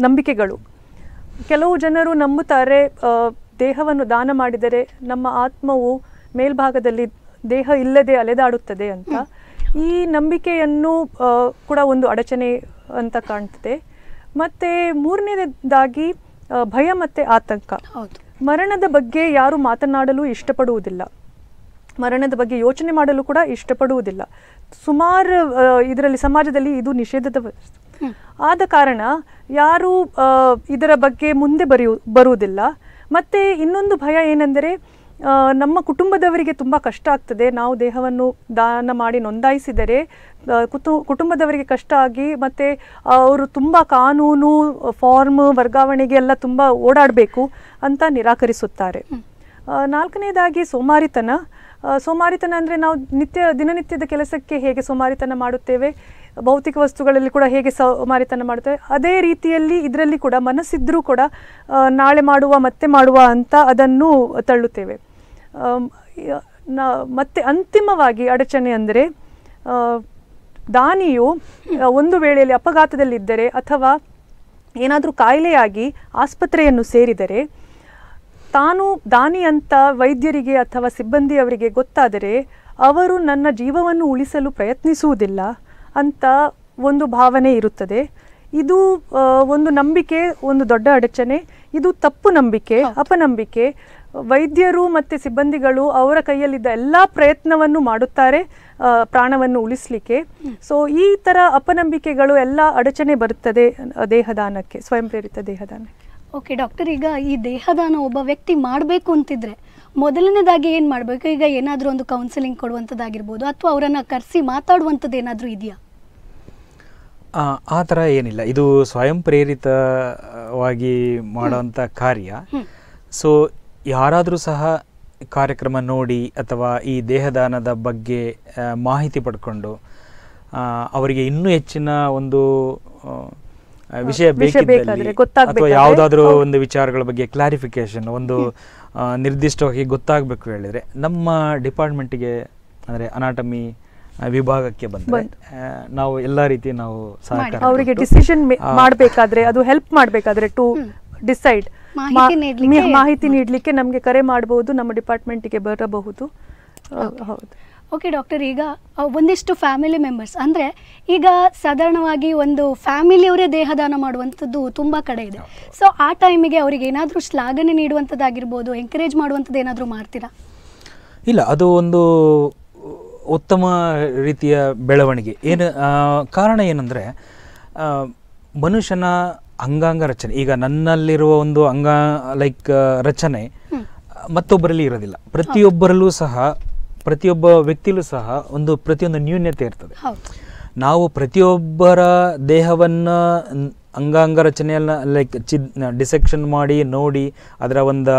ನಂಬಿಕೆಗಳು ಕೆಲವು ಜನರು ನಂಬುತ್ತಾರೆ ದೇಹವನ್ನು ದಾನ ಮಾಡಿದರೆ ನಮ್ಮ ಆತ್ಮವು ಮೇಲ್ಭಾಗದಲ್ಲಿ ದೇಹ ಇಲ್ಲದೆ ಅಲೆದಾಡುತ್ತದೆ ಅಂತ ಈ ನಂಬಿಕೆಯನ್ನು ಕೂಡ ಒಂದು ಅಡಚಣೆ ಅಂತ ಕಾಣ್ತದೆ ಮತ್ತೆ ಮೂರನೇದಾಗಿ ಭಯ ಮತ್ತೆ ಆತಂಕ ಮರಣದ ಬಗ್ಗೆ ಯಾರು ಮಾತನಾಡಲು ಇಷ್ಟಪಡುವುದಿಲ್ಲ ಮರಣದ ಬಗ್ಗೆ ಯೋಚನೆ ಮಾಡಲು ಕೂಡ ಇಷ್ಟಪಡುವುದಿಲ್ಲ ಸುಮಾರು ಇದರಲ್ಲಿ ಸಮಾಜದಲ್ಲಿ ಇದು ನಿಷೇಧದ ಆದ ಕಾರಣ ಯಾರು ಇದರ ಬಗ್ಗೆ ಮುಂದೆ ಬರೆಯು ಬರುವುದಿಲ್ಲ ಮತ್ತೆ ಇನ್ನೊಂದು ಭಯ ಏನೆಂದರೆ ನಮ್ಮ ಕುಟುಂಬದವರಿಗೆ ತುಂಬ ಕಷ್ಟ ಆಗ್ತದೆ ನಾವು ದೇಹವನ್ನು ದಾನ ಮಾಡಿ ನೋಂದಾಯಿಸಿದರೆ ಕುತು ಕುಟುಂಬದವರಿಗೆ ಕಷ್ಟ ಆಗಿ ಮತ್ತು ಅವರು ತುಂಬ ಕಾನೂನು ಫಾರ್ಮ್ ವರ್ಗಾವಣೆಗೆ ಎಲ್ಲ ತುಂಬ ಓಡಾಡಬೇಕು ಅಂತ ನಿರಾಕರಿಸುತ್ತಾರೆ ನಾಲ್ಕನೇದಾಗಿ ಸೋಮಾರಿತನ ಸೋಮಾರಿತನ ಅಂದರೆ ನಾವು ನಿತ್ಯ ದಿನನಿತ್ಯದ ಕೆಲಸಕ್ಕೆ ಹೇಗೆ ಸೋಮಾರಿತನ ಮಾಡುತ್ತೇವೆ ಭೌತಿಕ ವಸ್ತುಗಳಲ್ಲಿ ಕೂಡ ಹೇಗೆ ಸೋಮಾರಿತನ ಮಾಡುತ್ತೇವೆ ಅದೇ ರೀತಿಯಲ್ಲಿ ಇದರಲ್ಲಿ ಕೂಡ ಮನಸ್ಸಿದ್ದರೂ ಕೂಡ ನಾಳೆ ಮಾಡುವ ಮತ್ತೆ ಮಾಡುವ ಅಂತ ಅದನ್ನು ತಳ್ಳುತ್ತೇವೆ ಮತ್ತೆ ಅಂತಿಮವಾಗಿ ಅಡಚಣೆ ಅಂದರೆ ದಾನಿಯು ಒಂದು ವೇಳೆಯಲ್ಲಿ ಅಪಘಾತದಲ್ಲಿದ್ದರೆ ಅಥವಾ ಏನಾದರೂ ಕಾಯಿಲೆಯಾಗಿ ಆಸ್ಪತ್ರೆಯನ್ನು ಸೇರಿದರೆ ತಾನು ದಾನಿ ಅಂತ ವೈದ್ಯರಿಗೆ ಅಥವಾ ಸಿಬ್ಬಂದಿಯವರಿಗೆ ಗೊತ್ತಾದರೆ ಅವರು ನನ್ನ ಜೀವವನ್ನು ಉಳಿಸಲು ಪ್ರಯತ್ನಿಸುವುದಿಲ್ಲ ಅಂತ ಒಂದು ಭಾವನೆ ಇರುತ್ತದೆ ಇದು ಒಂದು ನಂಬಿಕೆ ಒಂದು ದೊಡ್ಡ ಅಡಚಣೆ ಇದು ತಪ್ಪು ನಂಬಿಕೆ ಅಪನಂಬಿಕೆ ವೈದ್ಯರು ಮತ್ತು ಸಿಬ್ಬಂದಿಗಳು ಅವರ ಕೈಯಲ್ಲಿದ್ದ ಎಲ್ಲ ಪ್ರಯತ್ನವನ್ನು ಮಾಡುತ್ತಾರೆ ಪ್ರಾಣವನ್ನು ಉಳಿಸಲಿಕ್ಕೆ ಸೊ ಈ ಥರ ಅಪನಂಬಿಕೆಗಳು ಎಲ್ಲ ಅಡಚಣೆ ಬರುತ್ತದೆ ದೇಹದಾನಕ್ಕೆ ಸ್ವಯಂ ಪ್ರೇರಿತ ದೇಹದಾನಕ್ಕೆ ಓಕೆ ಡಾಕ್ಟರ್ ಈಗ ಈ ದೇಹದಾನ ಒಬ್ಬ ವ್ಯಕ್ತಿ ಮಾಡಬೇಕು ಅಂತಿದ್ರೆ ಮೊದಲನೇದಾಗಿ ಏನು ಮಾಡಬೇಕು ಈಗ ಏನಾದರೂ ಒಂದು ಕೌನ್ಸಿಲಿಂಗ್ ಕೊಡುವಂಥದ್ದಾಗಿರ್ಬೋದು ಅಥವಾ ಅವರನ್ನು ಕರೆಸಿ ಮಾತಾಡುವಂಥದ್ದು ಏನಾದರೂ ಇದೆಯಾ ಆ ಥರ ಏನಿಲ್ಲ ಇದು ಸ್ವಯಂ ಪ್ರೇರಿತವಾಗಿ ಮಾಡುವಂಥ ಕಾರ್ಯ ಸೊ ಯಾರಾದರೂ ಸಹ ಕಾರ್ಯಕ್ರಮ ನೋಡಿ ಅಥವಾ ಈ ದೇಹದಾನದ ಬಗ್ಗೆ ಮಾಹಿತಿ ಪಡ್ಕೊಂಡು ಅವರಿಗೆ ಇನ್ನೂ ಹೆಚ್ಚಿನ ಒಂದು ವಿಷಯ ಬೇಕಿದ್ದಲ್ಲಿ ಅಥವಾ ಯಾವುದಾದ್ರೂ ಒಂದು ವಿಚಾರಗಳ ಬಗ್ಗೆ ಕ್ಲಾರಿಫಿಕೇಶನ್ ಒಂದು ನಿರ್ದಿಷ್ಟವಾಗಿ ಗೊತ್ತಾಗಬೇಕು ಹೇಳಿದರೆ ನಮ್ಮ ಡಿಪಾರ್ಟ್ಮೆಂಟ್ಗೆ ಅಂದರೆ ಅನಾಟಮಿ ವಿಭಾಗಕ್ಕೆ ಬಂತು ನಾವು ಎಲ್ಲ ರೀತಿ ನಾವು ಅವರಿಗೆ ಡಿಸಿಷನ್ ಮಾಡಬೇಕಾದ್ರೆ ಅದು ಹೆಲ್ಪ್ ಮಾಡಬೇಕಾದ್ರೆ ಟು ಡಿಸೈಡ್ ಮಾಹಿತಿ ನೀಡಲಿಕ್ಕೆ ನಮಗೆ ಕರೆ ಮಾಡಬಹುದು ನಮ್ಮ ಡಿಪಾರ್ಟ್ಮೆಂಟಿಗೆ ಬರಬಹುದು ಹೌದು ಓಕೆ ಡಾಕ್ಟರ್ ಈಗ ಒಂದಿಷ್ಟು ಫ್ಯಾಮಿಲಿ ಮೆಂಬರ್ಸ್ ಅಂದರೆ ಈಗ ಸಾಧಾರಣವಾಗಿ ಒಂದು ಫ್ಯಾಮಿಲಿಯವರೇ ದೇಹದಾನ ಮಾಡುವಂಥದ್ದು ತುಂಬ ಕಡೆ ಇದೆ ಸೊ ಆ ಟೈಮಿಗೆ ಅವರಿಗೆ ಏನಾದರೂ ಶ್ಲಾಘನೆ ನೀಡುವಂಥದ್ದಾಗಿರ್ಬೋದು ಎಂಕರೇಜ್ ಮಾಡುವಂಥದ್ದು ಏನಾದರೂ ಮಾಡ್ತೀರಾ ಇಲ್ಲ ಅದು ಒಂದು ಉತ್ತಮ ರೀತಿಯ ಬೆಳವಣಿಗೆ ಏನು ಕಾರಣ ಏನಂದರೆ ಮನುಷ್ಯನ ಅಂಗಾಂಗ ರಚನೆ ಈಗ ನನ್ನಲ್ಲಿರುವ ಒಂದು ಅಂಗ ಲೈಕ್ ರಚನೆ ಮತ್ತೊಬ್ಬರಲ್ಲಿ ಇರೋದಿಲ್ಲ ಪ್ರತಿಯೊಬ್ಬರಲ್ಲೂ ಸಹ ಪ್ರತಿಯೊಬ್ಬ ವ್ಯಕ್ತಿಲೂ ಸಹ ಒಂದು ಪ್ರತಿಯೊಂದು ನ್ಯೂನ್ಯತೆ ಇರ್ತದೆ ನಾವು ಪ್ರತಿಯೊಬ್ಬರ ದೇಹವನ್ನು ಅಂಗಾಂಗ ರಚನೆಯನ್ನು ಲೈಕ್ ಚಿ ಡಿಸೆಕ್ಷನ್ ಮಾಡಿ ನೋಡಿ ಅದರ ಒಂದು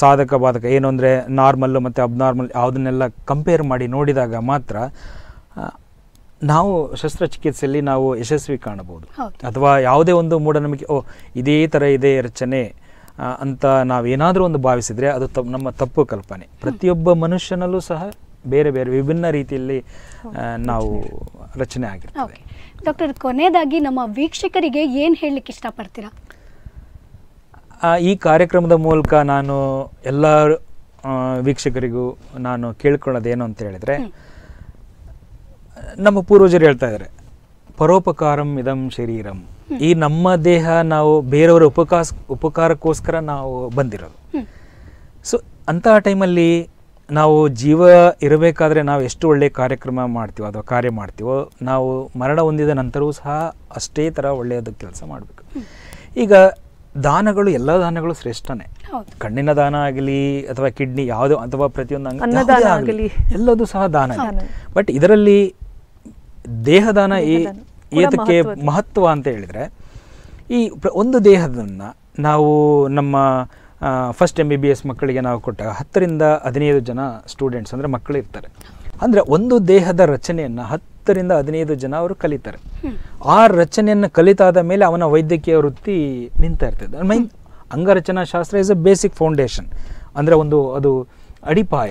ಸಾಧಕ ಬಾಧಕ ಏನು ಅಂದರೆ ನಾರ್ಮಲ್ಲು ಮತ್ತು ಅಬ್ನಾರ್ಮಲ್ ಯಾವುದನ್ನೆಲ್ಲ ಕಂಪೇರ್ ಮಾಡಿ ನೋಡಿದಾಗ ಮಾತ್ರ ನಾವು ಶಸ್ತ್ರಚಿಕಿತ್ಸೆಯಲ್ಲಿ ನಾವು ಯಶಸ್ವಿ ಕಾಣಬಹುದು ಅಥವಾ ಯಾವುದೇ ಒಂದು ಮೂಢನಂಬಿಕೆ ಓ ಇದೇ ಥರ ಇದೆ ರಚನೆ ಅಂತ ನಾವೇನಾದರೂ ಒಂದು ಭಾವಿಸಿದರೆ ಅದು ನಮ್ಮ ತಪ್ಪು ಕಲ್ಪನೆ ಪ್ರತಿಯೊಬ್ಬ ಮನುಷ್ಯನಲ್ಲೂ ಸಹ ಬೇರೆ ಬೇರೆ ವಿಭಿನ್ನ ರೀತಿಯಲ್ಲಿ ನಾವು ರಚನೆ ಆಗಿರ್ತದೆ ಡಾಕ್ಟರ್ ಕೊನೆಯದಾಗಿ ನಮ್ಮ ವೀಕ್ಷಕರಿಗೆ ಏನು ಹೇಳಲಿಕ್ಕೆ ಇಷ್ಟಪಡ್ತೀರಾ ಈ ಕಾರ್ಯಕ್ರಮದ ಮೂಲಕ ನಾನು ಎಲ್ಲ ವೀಕ್ಷಕರಿಗೂ ನಾನು ಕೇಳ್ಕೊಳ್ಳೋದೇನು ಅಂತ ಹೇಳಿದರೆ ನಮ್ಮ ಪೂರ್ವಜರು ಹೇಳ್ತಾ ಇದ್ದಾರೆ ಪರೋಪಕಾರಂ ಇದಂ ಶರೀರಂ ಈ ನಮ್ಮ ದೇಹ ನಾವು ಬೇರೆಯವರ ಉಪಕಾಸ್ ಉಪಕಾರಕ್ಕೋಸ್ಕರ ನಾವು ಬಂದಿರೋದು ಸೊ ಅಂತಹ ಟೈಮಲ್ಲಿ ನಾವು ಜೀವ ಇರಬೇಕಾದ್ರೆ ನಾವು ಎಷ್ಟು ಒಳ್ಳೆ ಕಾರ್ಯಕ್ರಮ ಮಾಡ್ತೀವೋ ಅಥವಾ ಕಾರ್ಯ ಮಾಡ್ತೀವೋ ನಾವು ಮರಣ ಹೊಂದಿದ ನಂತರವೂ ಸಹ ಅಷ್ಟೇ ಥರ ಒಳ್ಳೆಯದ ಕೆಲಸ ಮಾಡಬೇಕು ಈಗ ದಾನಗಳು ಎಲ್ಲ ದಾನಗಳು ಶ್ರೇಷ್ಠನೇ ಕಣ್ಣಿನ ದಾನ ಆಗಲಿ ಅಥವಾ ಕಿಡ್ನಿ ಯಾವುದೋ ಅಥವಾ ಪ್ರತಿಯೊಂದು ಅಂಗ ಎಲ್ಲದೂ ಸಹ ದಾನ ಬಟ್ ಇದರಲ್ಲಿ ದೇಹದಾನ ಏತಕ್ಕೆ ಮಹತ್ವ ಅಂತ ಹೇಳಿದರೆ ಈ ಒಂದು ದೇಹದನ್ನ ನಾವು ನಮ್ಮ first M B B S ಮಕ್ಕಳಿಗೆ ನಾವು ಕೊಟ್ಟಾಗ ಹತ್ತರಿಂದ ಹದಿನೈದು ಜನ ಸ್ಟೂಡೆಂಟ್ಸ್ ಅಂದರೆ ಮಕ್ಕಳು ಇರ್ತಾರೆ ಅಂದರೆ ಒಂದು ದೇಹದ ರಚನೆಯನ್ನು ಹತ್ತರಿಂದ ಹದಿನೈದು ಜನ ಅವರು ಕಲಿತಾರೆ ಆ ರಚನೆಯನ್ನು ಕಲಿತಾದ ಮೇಲೆ ಅವನ ವೈದ್ಯಕೀಯ ವೃತ್ತಿ ನಿಂತ ಇರ್ತದೆ ಮೈನ್ ಅಂಗರಚನಾ ಶಾಸ್ತ್ರ ಇಸ್ ಅ ಬೇಸಿಕ್ ಫೌಂಡೇಶನ್ ಅಂದರೆ ಒಂದು ಅದು ಅಡಿಪಾಯ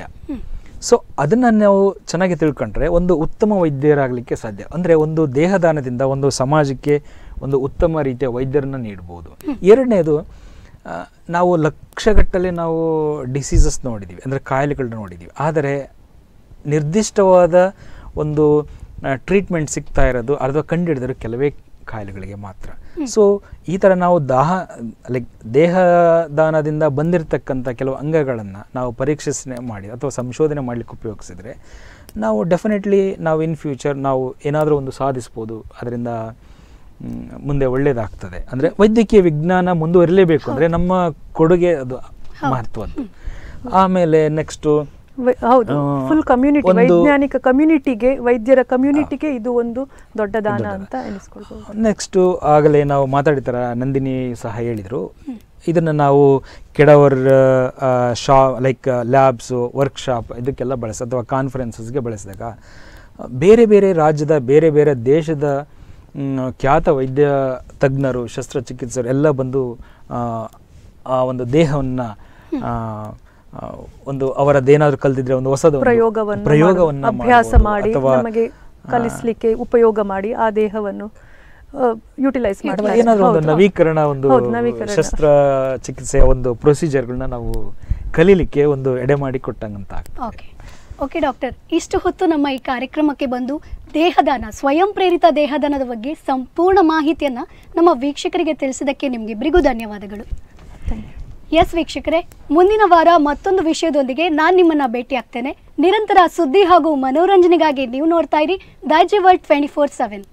ಸೊ ಅದನ್ನು ನಾವು ಚೆನ್ನಾಗಿ ತಿಳ್ಕೊಂಡ್ರೆ ಒಂದು ಉತ್ತಮ ವೈದ್ಯರಾಗಲಿಕ್ಕೆ ಸಾಧ್ಯ ಅಂದರೆ ಒಂದು ದೇಹದಾನದಿಂದ ಒಂದು ಸಮಾಜಕ್ಕೆ ಒಂದು ಉತ್ತಮ ರೀತಿಯ ವೈದ್ಯರನ್ನು ನೀಡ್ಬೋದು ಎರಡನೇದು ನಾವು ಲಕ್ಷಗಟ್ಟಲೆ ನಾವು ಡಿಸೀಸಸ್ ನೋಡಿದ್ದೀವಿ ಅಂದರೆ ಕಾಯಿಲೆಗಳನ್ನ ನೋಡಿದ್ದೀವಿ ಆದರೆ ನಿರ್ದಿಷ್ಟವಾದ ಒಂದು ಟ್ರೀಟ್ಮೆಂಟ್ ಸಿಗ್ತಾ ಇರೋದು ಅಥವಾ ಕಂಡು ಕೆಲವೇ ಕಾಯಿಲೆಗಳಿಗೆ ಮಾತ್ರ ಸೊ ಈ ಥರ ನಾವು ದಾಹ ಲೈಕ್ ದೇಹ ದಾನದಿಂದ ಬಂದಿರತಕ್ಕಂಥ ಕೆಲವು ಅಂಗಗಳನ್ನು ನಾವು ಪರೀಕ್ಷಿಸನೆ ಮಾಡಿ ಅಥವಾ ಸಂಶೋಧನೆ ಮಾಡಲಿಕ್ಕೆ ಉಪಯೋಗಿಸಿದರೆ ನಾವು ಡೆಫಿನೆಟ್ಲಿ ನಾವು ಇನ್ ಫ್ಯೂಚರ್ ನಾವು ಏನಾದರೂ ಒಂದು ಸಾಧಿಸ್ಬೋದು ಅದರಿಂದ ಮುಂದೆ ಒಳ್ಳೆಯದಾಗ್ತದೆ ಅಂದರೆ ವೈದ್ಯಕೀಯ ವಿಜ್ಞಾನ ಮುಂದುವರಿಲೇಬೇಕು ಅಂದರೆ ನಮ್ಮ ಕೊಡುಗೆ ಅದು ಮಹತ್ವದ್ದು ಆಮೇಲೆ ನೆಕ್ಸ್ಟು ಹೌದು ಫುಲ್ ಕಮ್ಯುನಿಟಿ ವೈಜ್ಞಾನಿಕ ಕಮ್ಯುನಿಟಿಗೆ ವೈದ್ಯರ ಕಮ್ಯುನಿಟಿಗೆ ಇದು ಒಂದು ದೊಡ್ಡ ದಾನ ಅಂತ ನೆಕ್ಸ್ಟ್ ಆಗಲೇ ನಾವು ಮಾತಾಡಿದ್ರ ನಂದಿನಿ ಸಹ ಹೇಳಿದರು ಇದನ್ನ ನಾವು ಕೆಡವರ್ ಶಾ ಲೈಕ್ ಲ್ಯಾಬ್ಸು ವರ್ಕ್ಶಾಪ್ ಇದಕ್ಕೆಲ್ಲ ಬಳಸ ಅಥವಾ ಕಾನ್ಫರೆನ್ಸಸ್ಗೆ ಬಳಸಿದಾಗ ಬೇರೆ ಬೇರೆ ರಾಜ್ಯದ ಬೇರೆ ಬೇರೆ ದೇಶದ ಖ್ಯಾತ ವೈದ್ಯ ತಜ್ಞರು ಶಸ್ತ್ರಚಿಕಿತ್ಸರು ಎಲ್ಲ ಬಂದು ಆ ಒಂದು ದೇಹವನ್ನು ಒಂದು ಅವರದ್ದೇನಾದ್ರೂ ಕಲ್ತಿದ್ರೆ ಒಂದು ಹೊಸದು ಪ್ರಯೋಗವನ್ನು ಪ್ರಯೋಗವನ್ನು ಅಭ್ಯಾಸ ಮಾಡಿ ನಮಗೆ ಕಲಿಸಲಿಕ್ಕೆ ಉಪಯೋಗ ಮಾಡಿ ಆ ದೇಹವನ್ನು ಯುಟಿಲೈಸ್ ಮಾಡಿ ಏನಾದರೂ ಒಂದು ನವೀಕರಣ ಒಂದು ಶಸ್ತ್ರ ಚಿಕಿತ್ಸೆಯ ಒಂದು ಪ್ರೊಸೀಜರ್ಗಳನ್ನ ನಾವು ಕಲೀಲಿಕ್ಕೆ ಒಂದು ಎಡೆ ಮಾಡಿ ಕೊಟ್ಟಂಗಂತ ಓಕೆ ಓಕೆ ಡಾಕ್ಟರ್ ಇಷ್ಟು ಹೊತ್ತು ನಮ್ಮ ಈ ಕಾರ್ಯಕ್ರಮಕ್ಕೆ ಬಂದು ದೇಹದಾನ ಸ್ವಯಂ ಪ್ರೇರಿತ ದೇಹದಾನದ ಬಗ್ಗೆ ಸಂಪೂರ್ಣ ಮಾಹಿತಿಯನ್ನು ನಮ್ಮ ವೀಕ್ಷಕರಿಗೆ ತಿಳಿಸಿದ್ದಕ್ಕೆ ನಿಮಗಿಬ್ಬರಿಗೂ ಧನ್ಯವಾದಗಳು ಎಸ್ ವೀಕ್ಷಕರೇ ಮುಂದಿನ ವಾರ ಮತ್ತೊಂದು ವಿಷಯದೊಂದಿಗೆ ನಾನು ನಿಮ್ಮನ್ನ ಭೇಟಿಯಾಗ್ತೇನೆ ನಿರಂತರ ಸುದ್ದಿ ಹಾಗೂ ಮನೋರಂಜನೆಗಾಗಿ ನೀವು ನೋಡ್ತಾ ಇರಿ Daiji world twenty four seven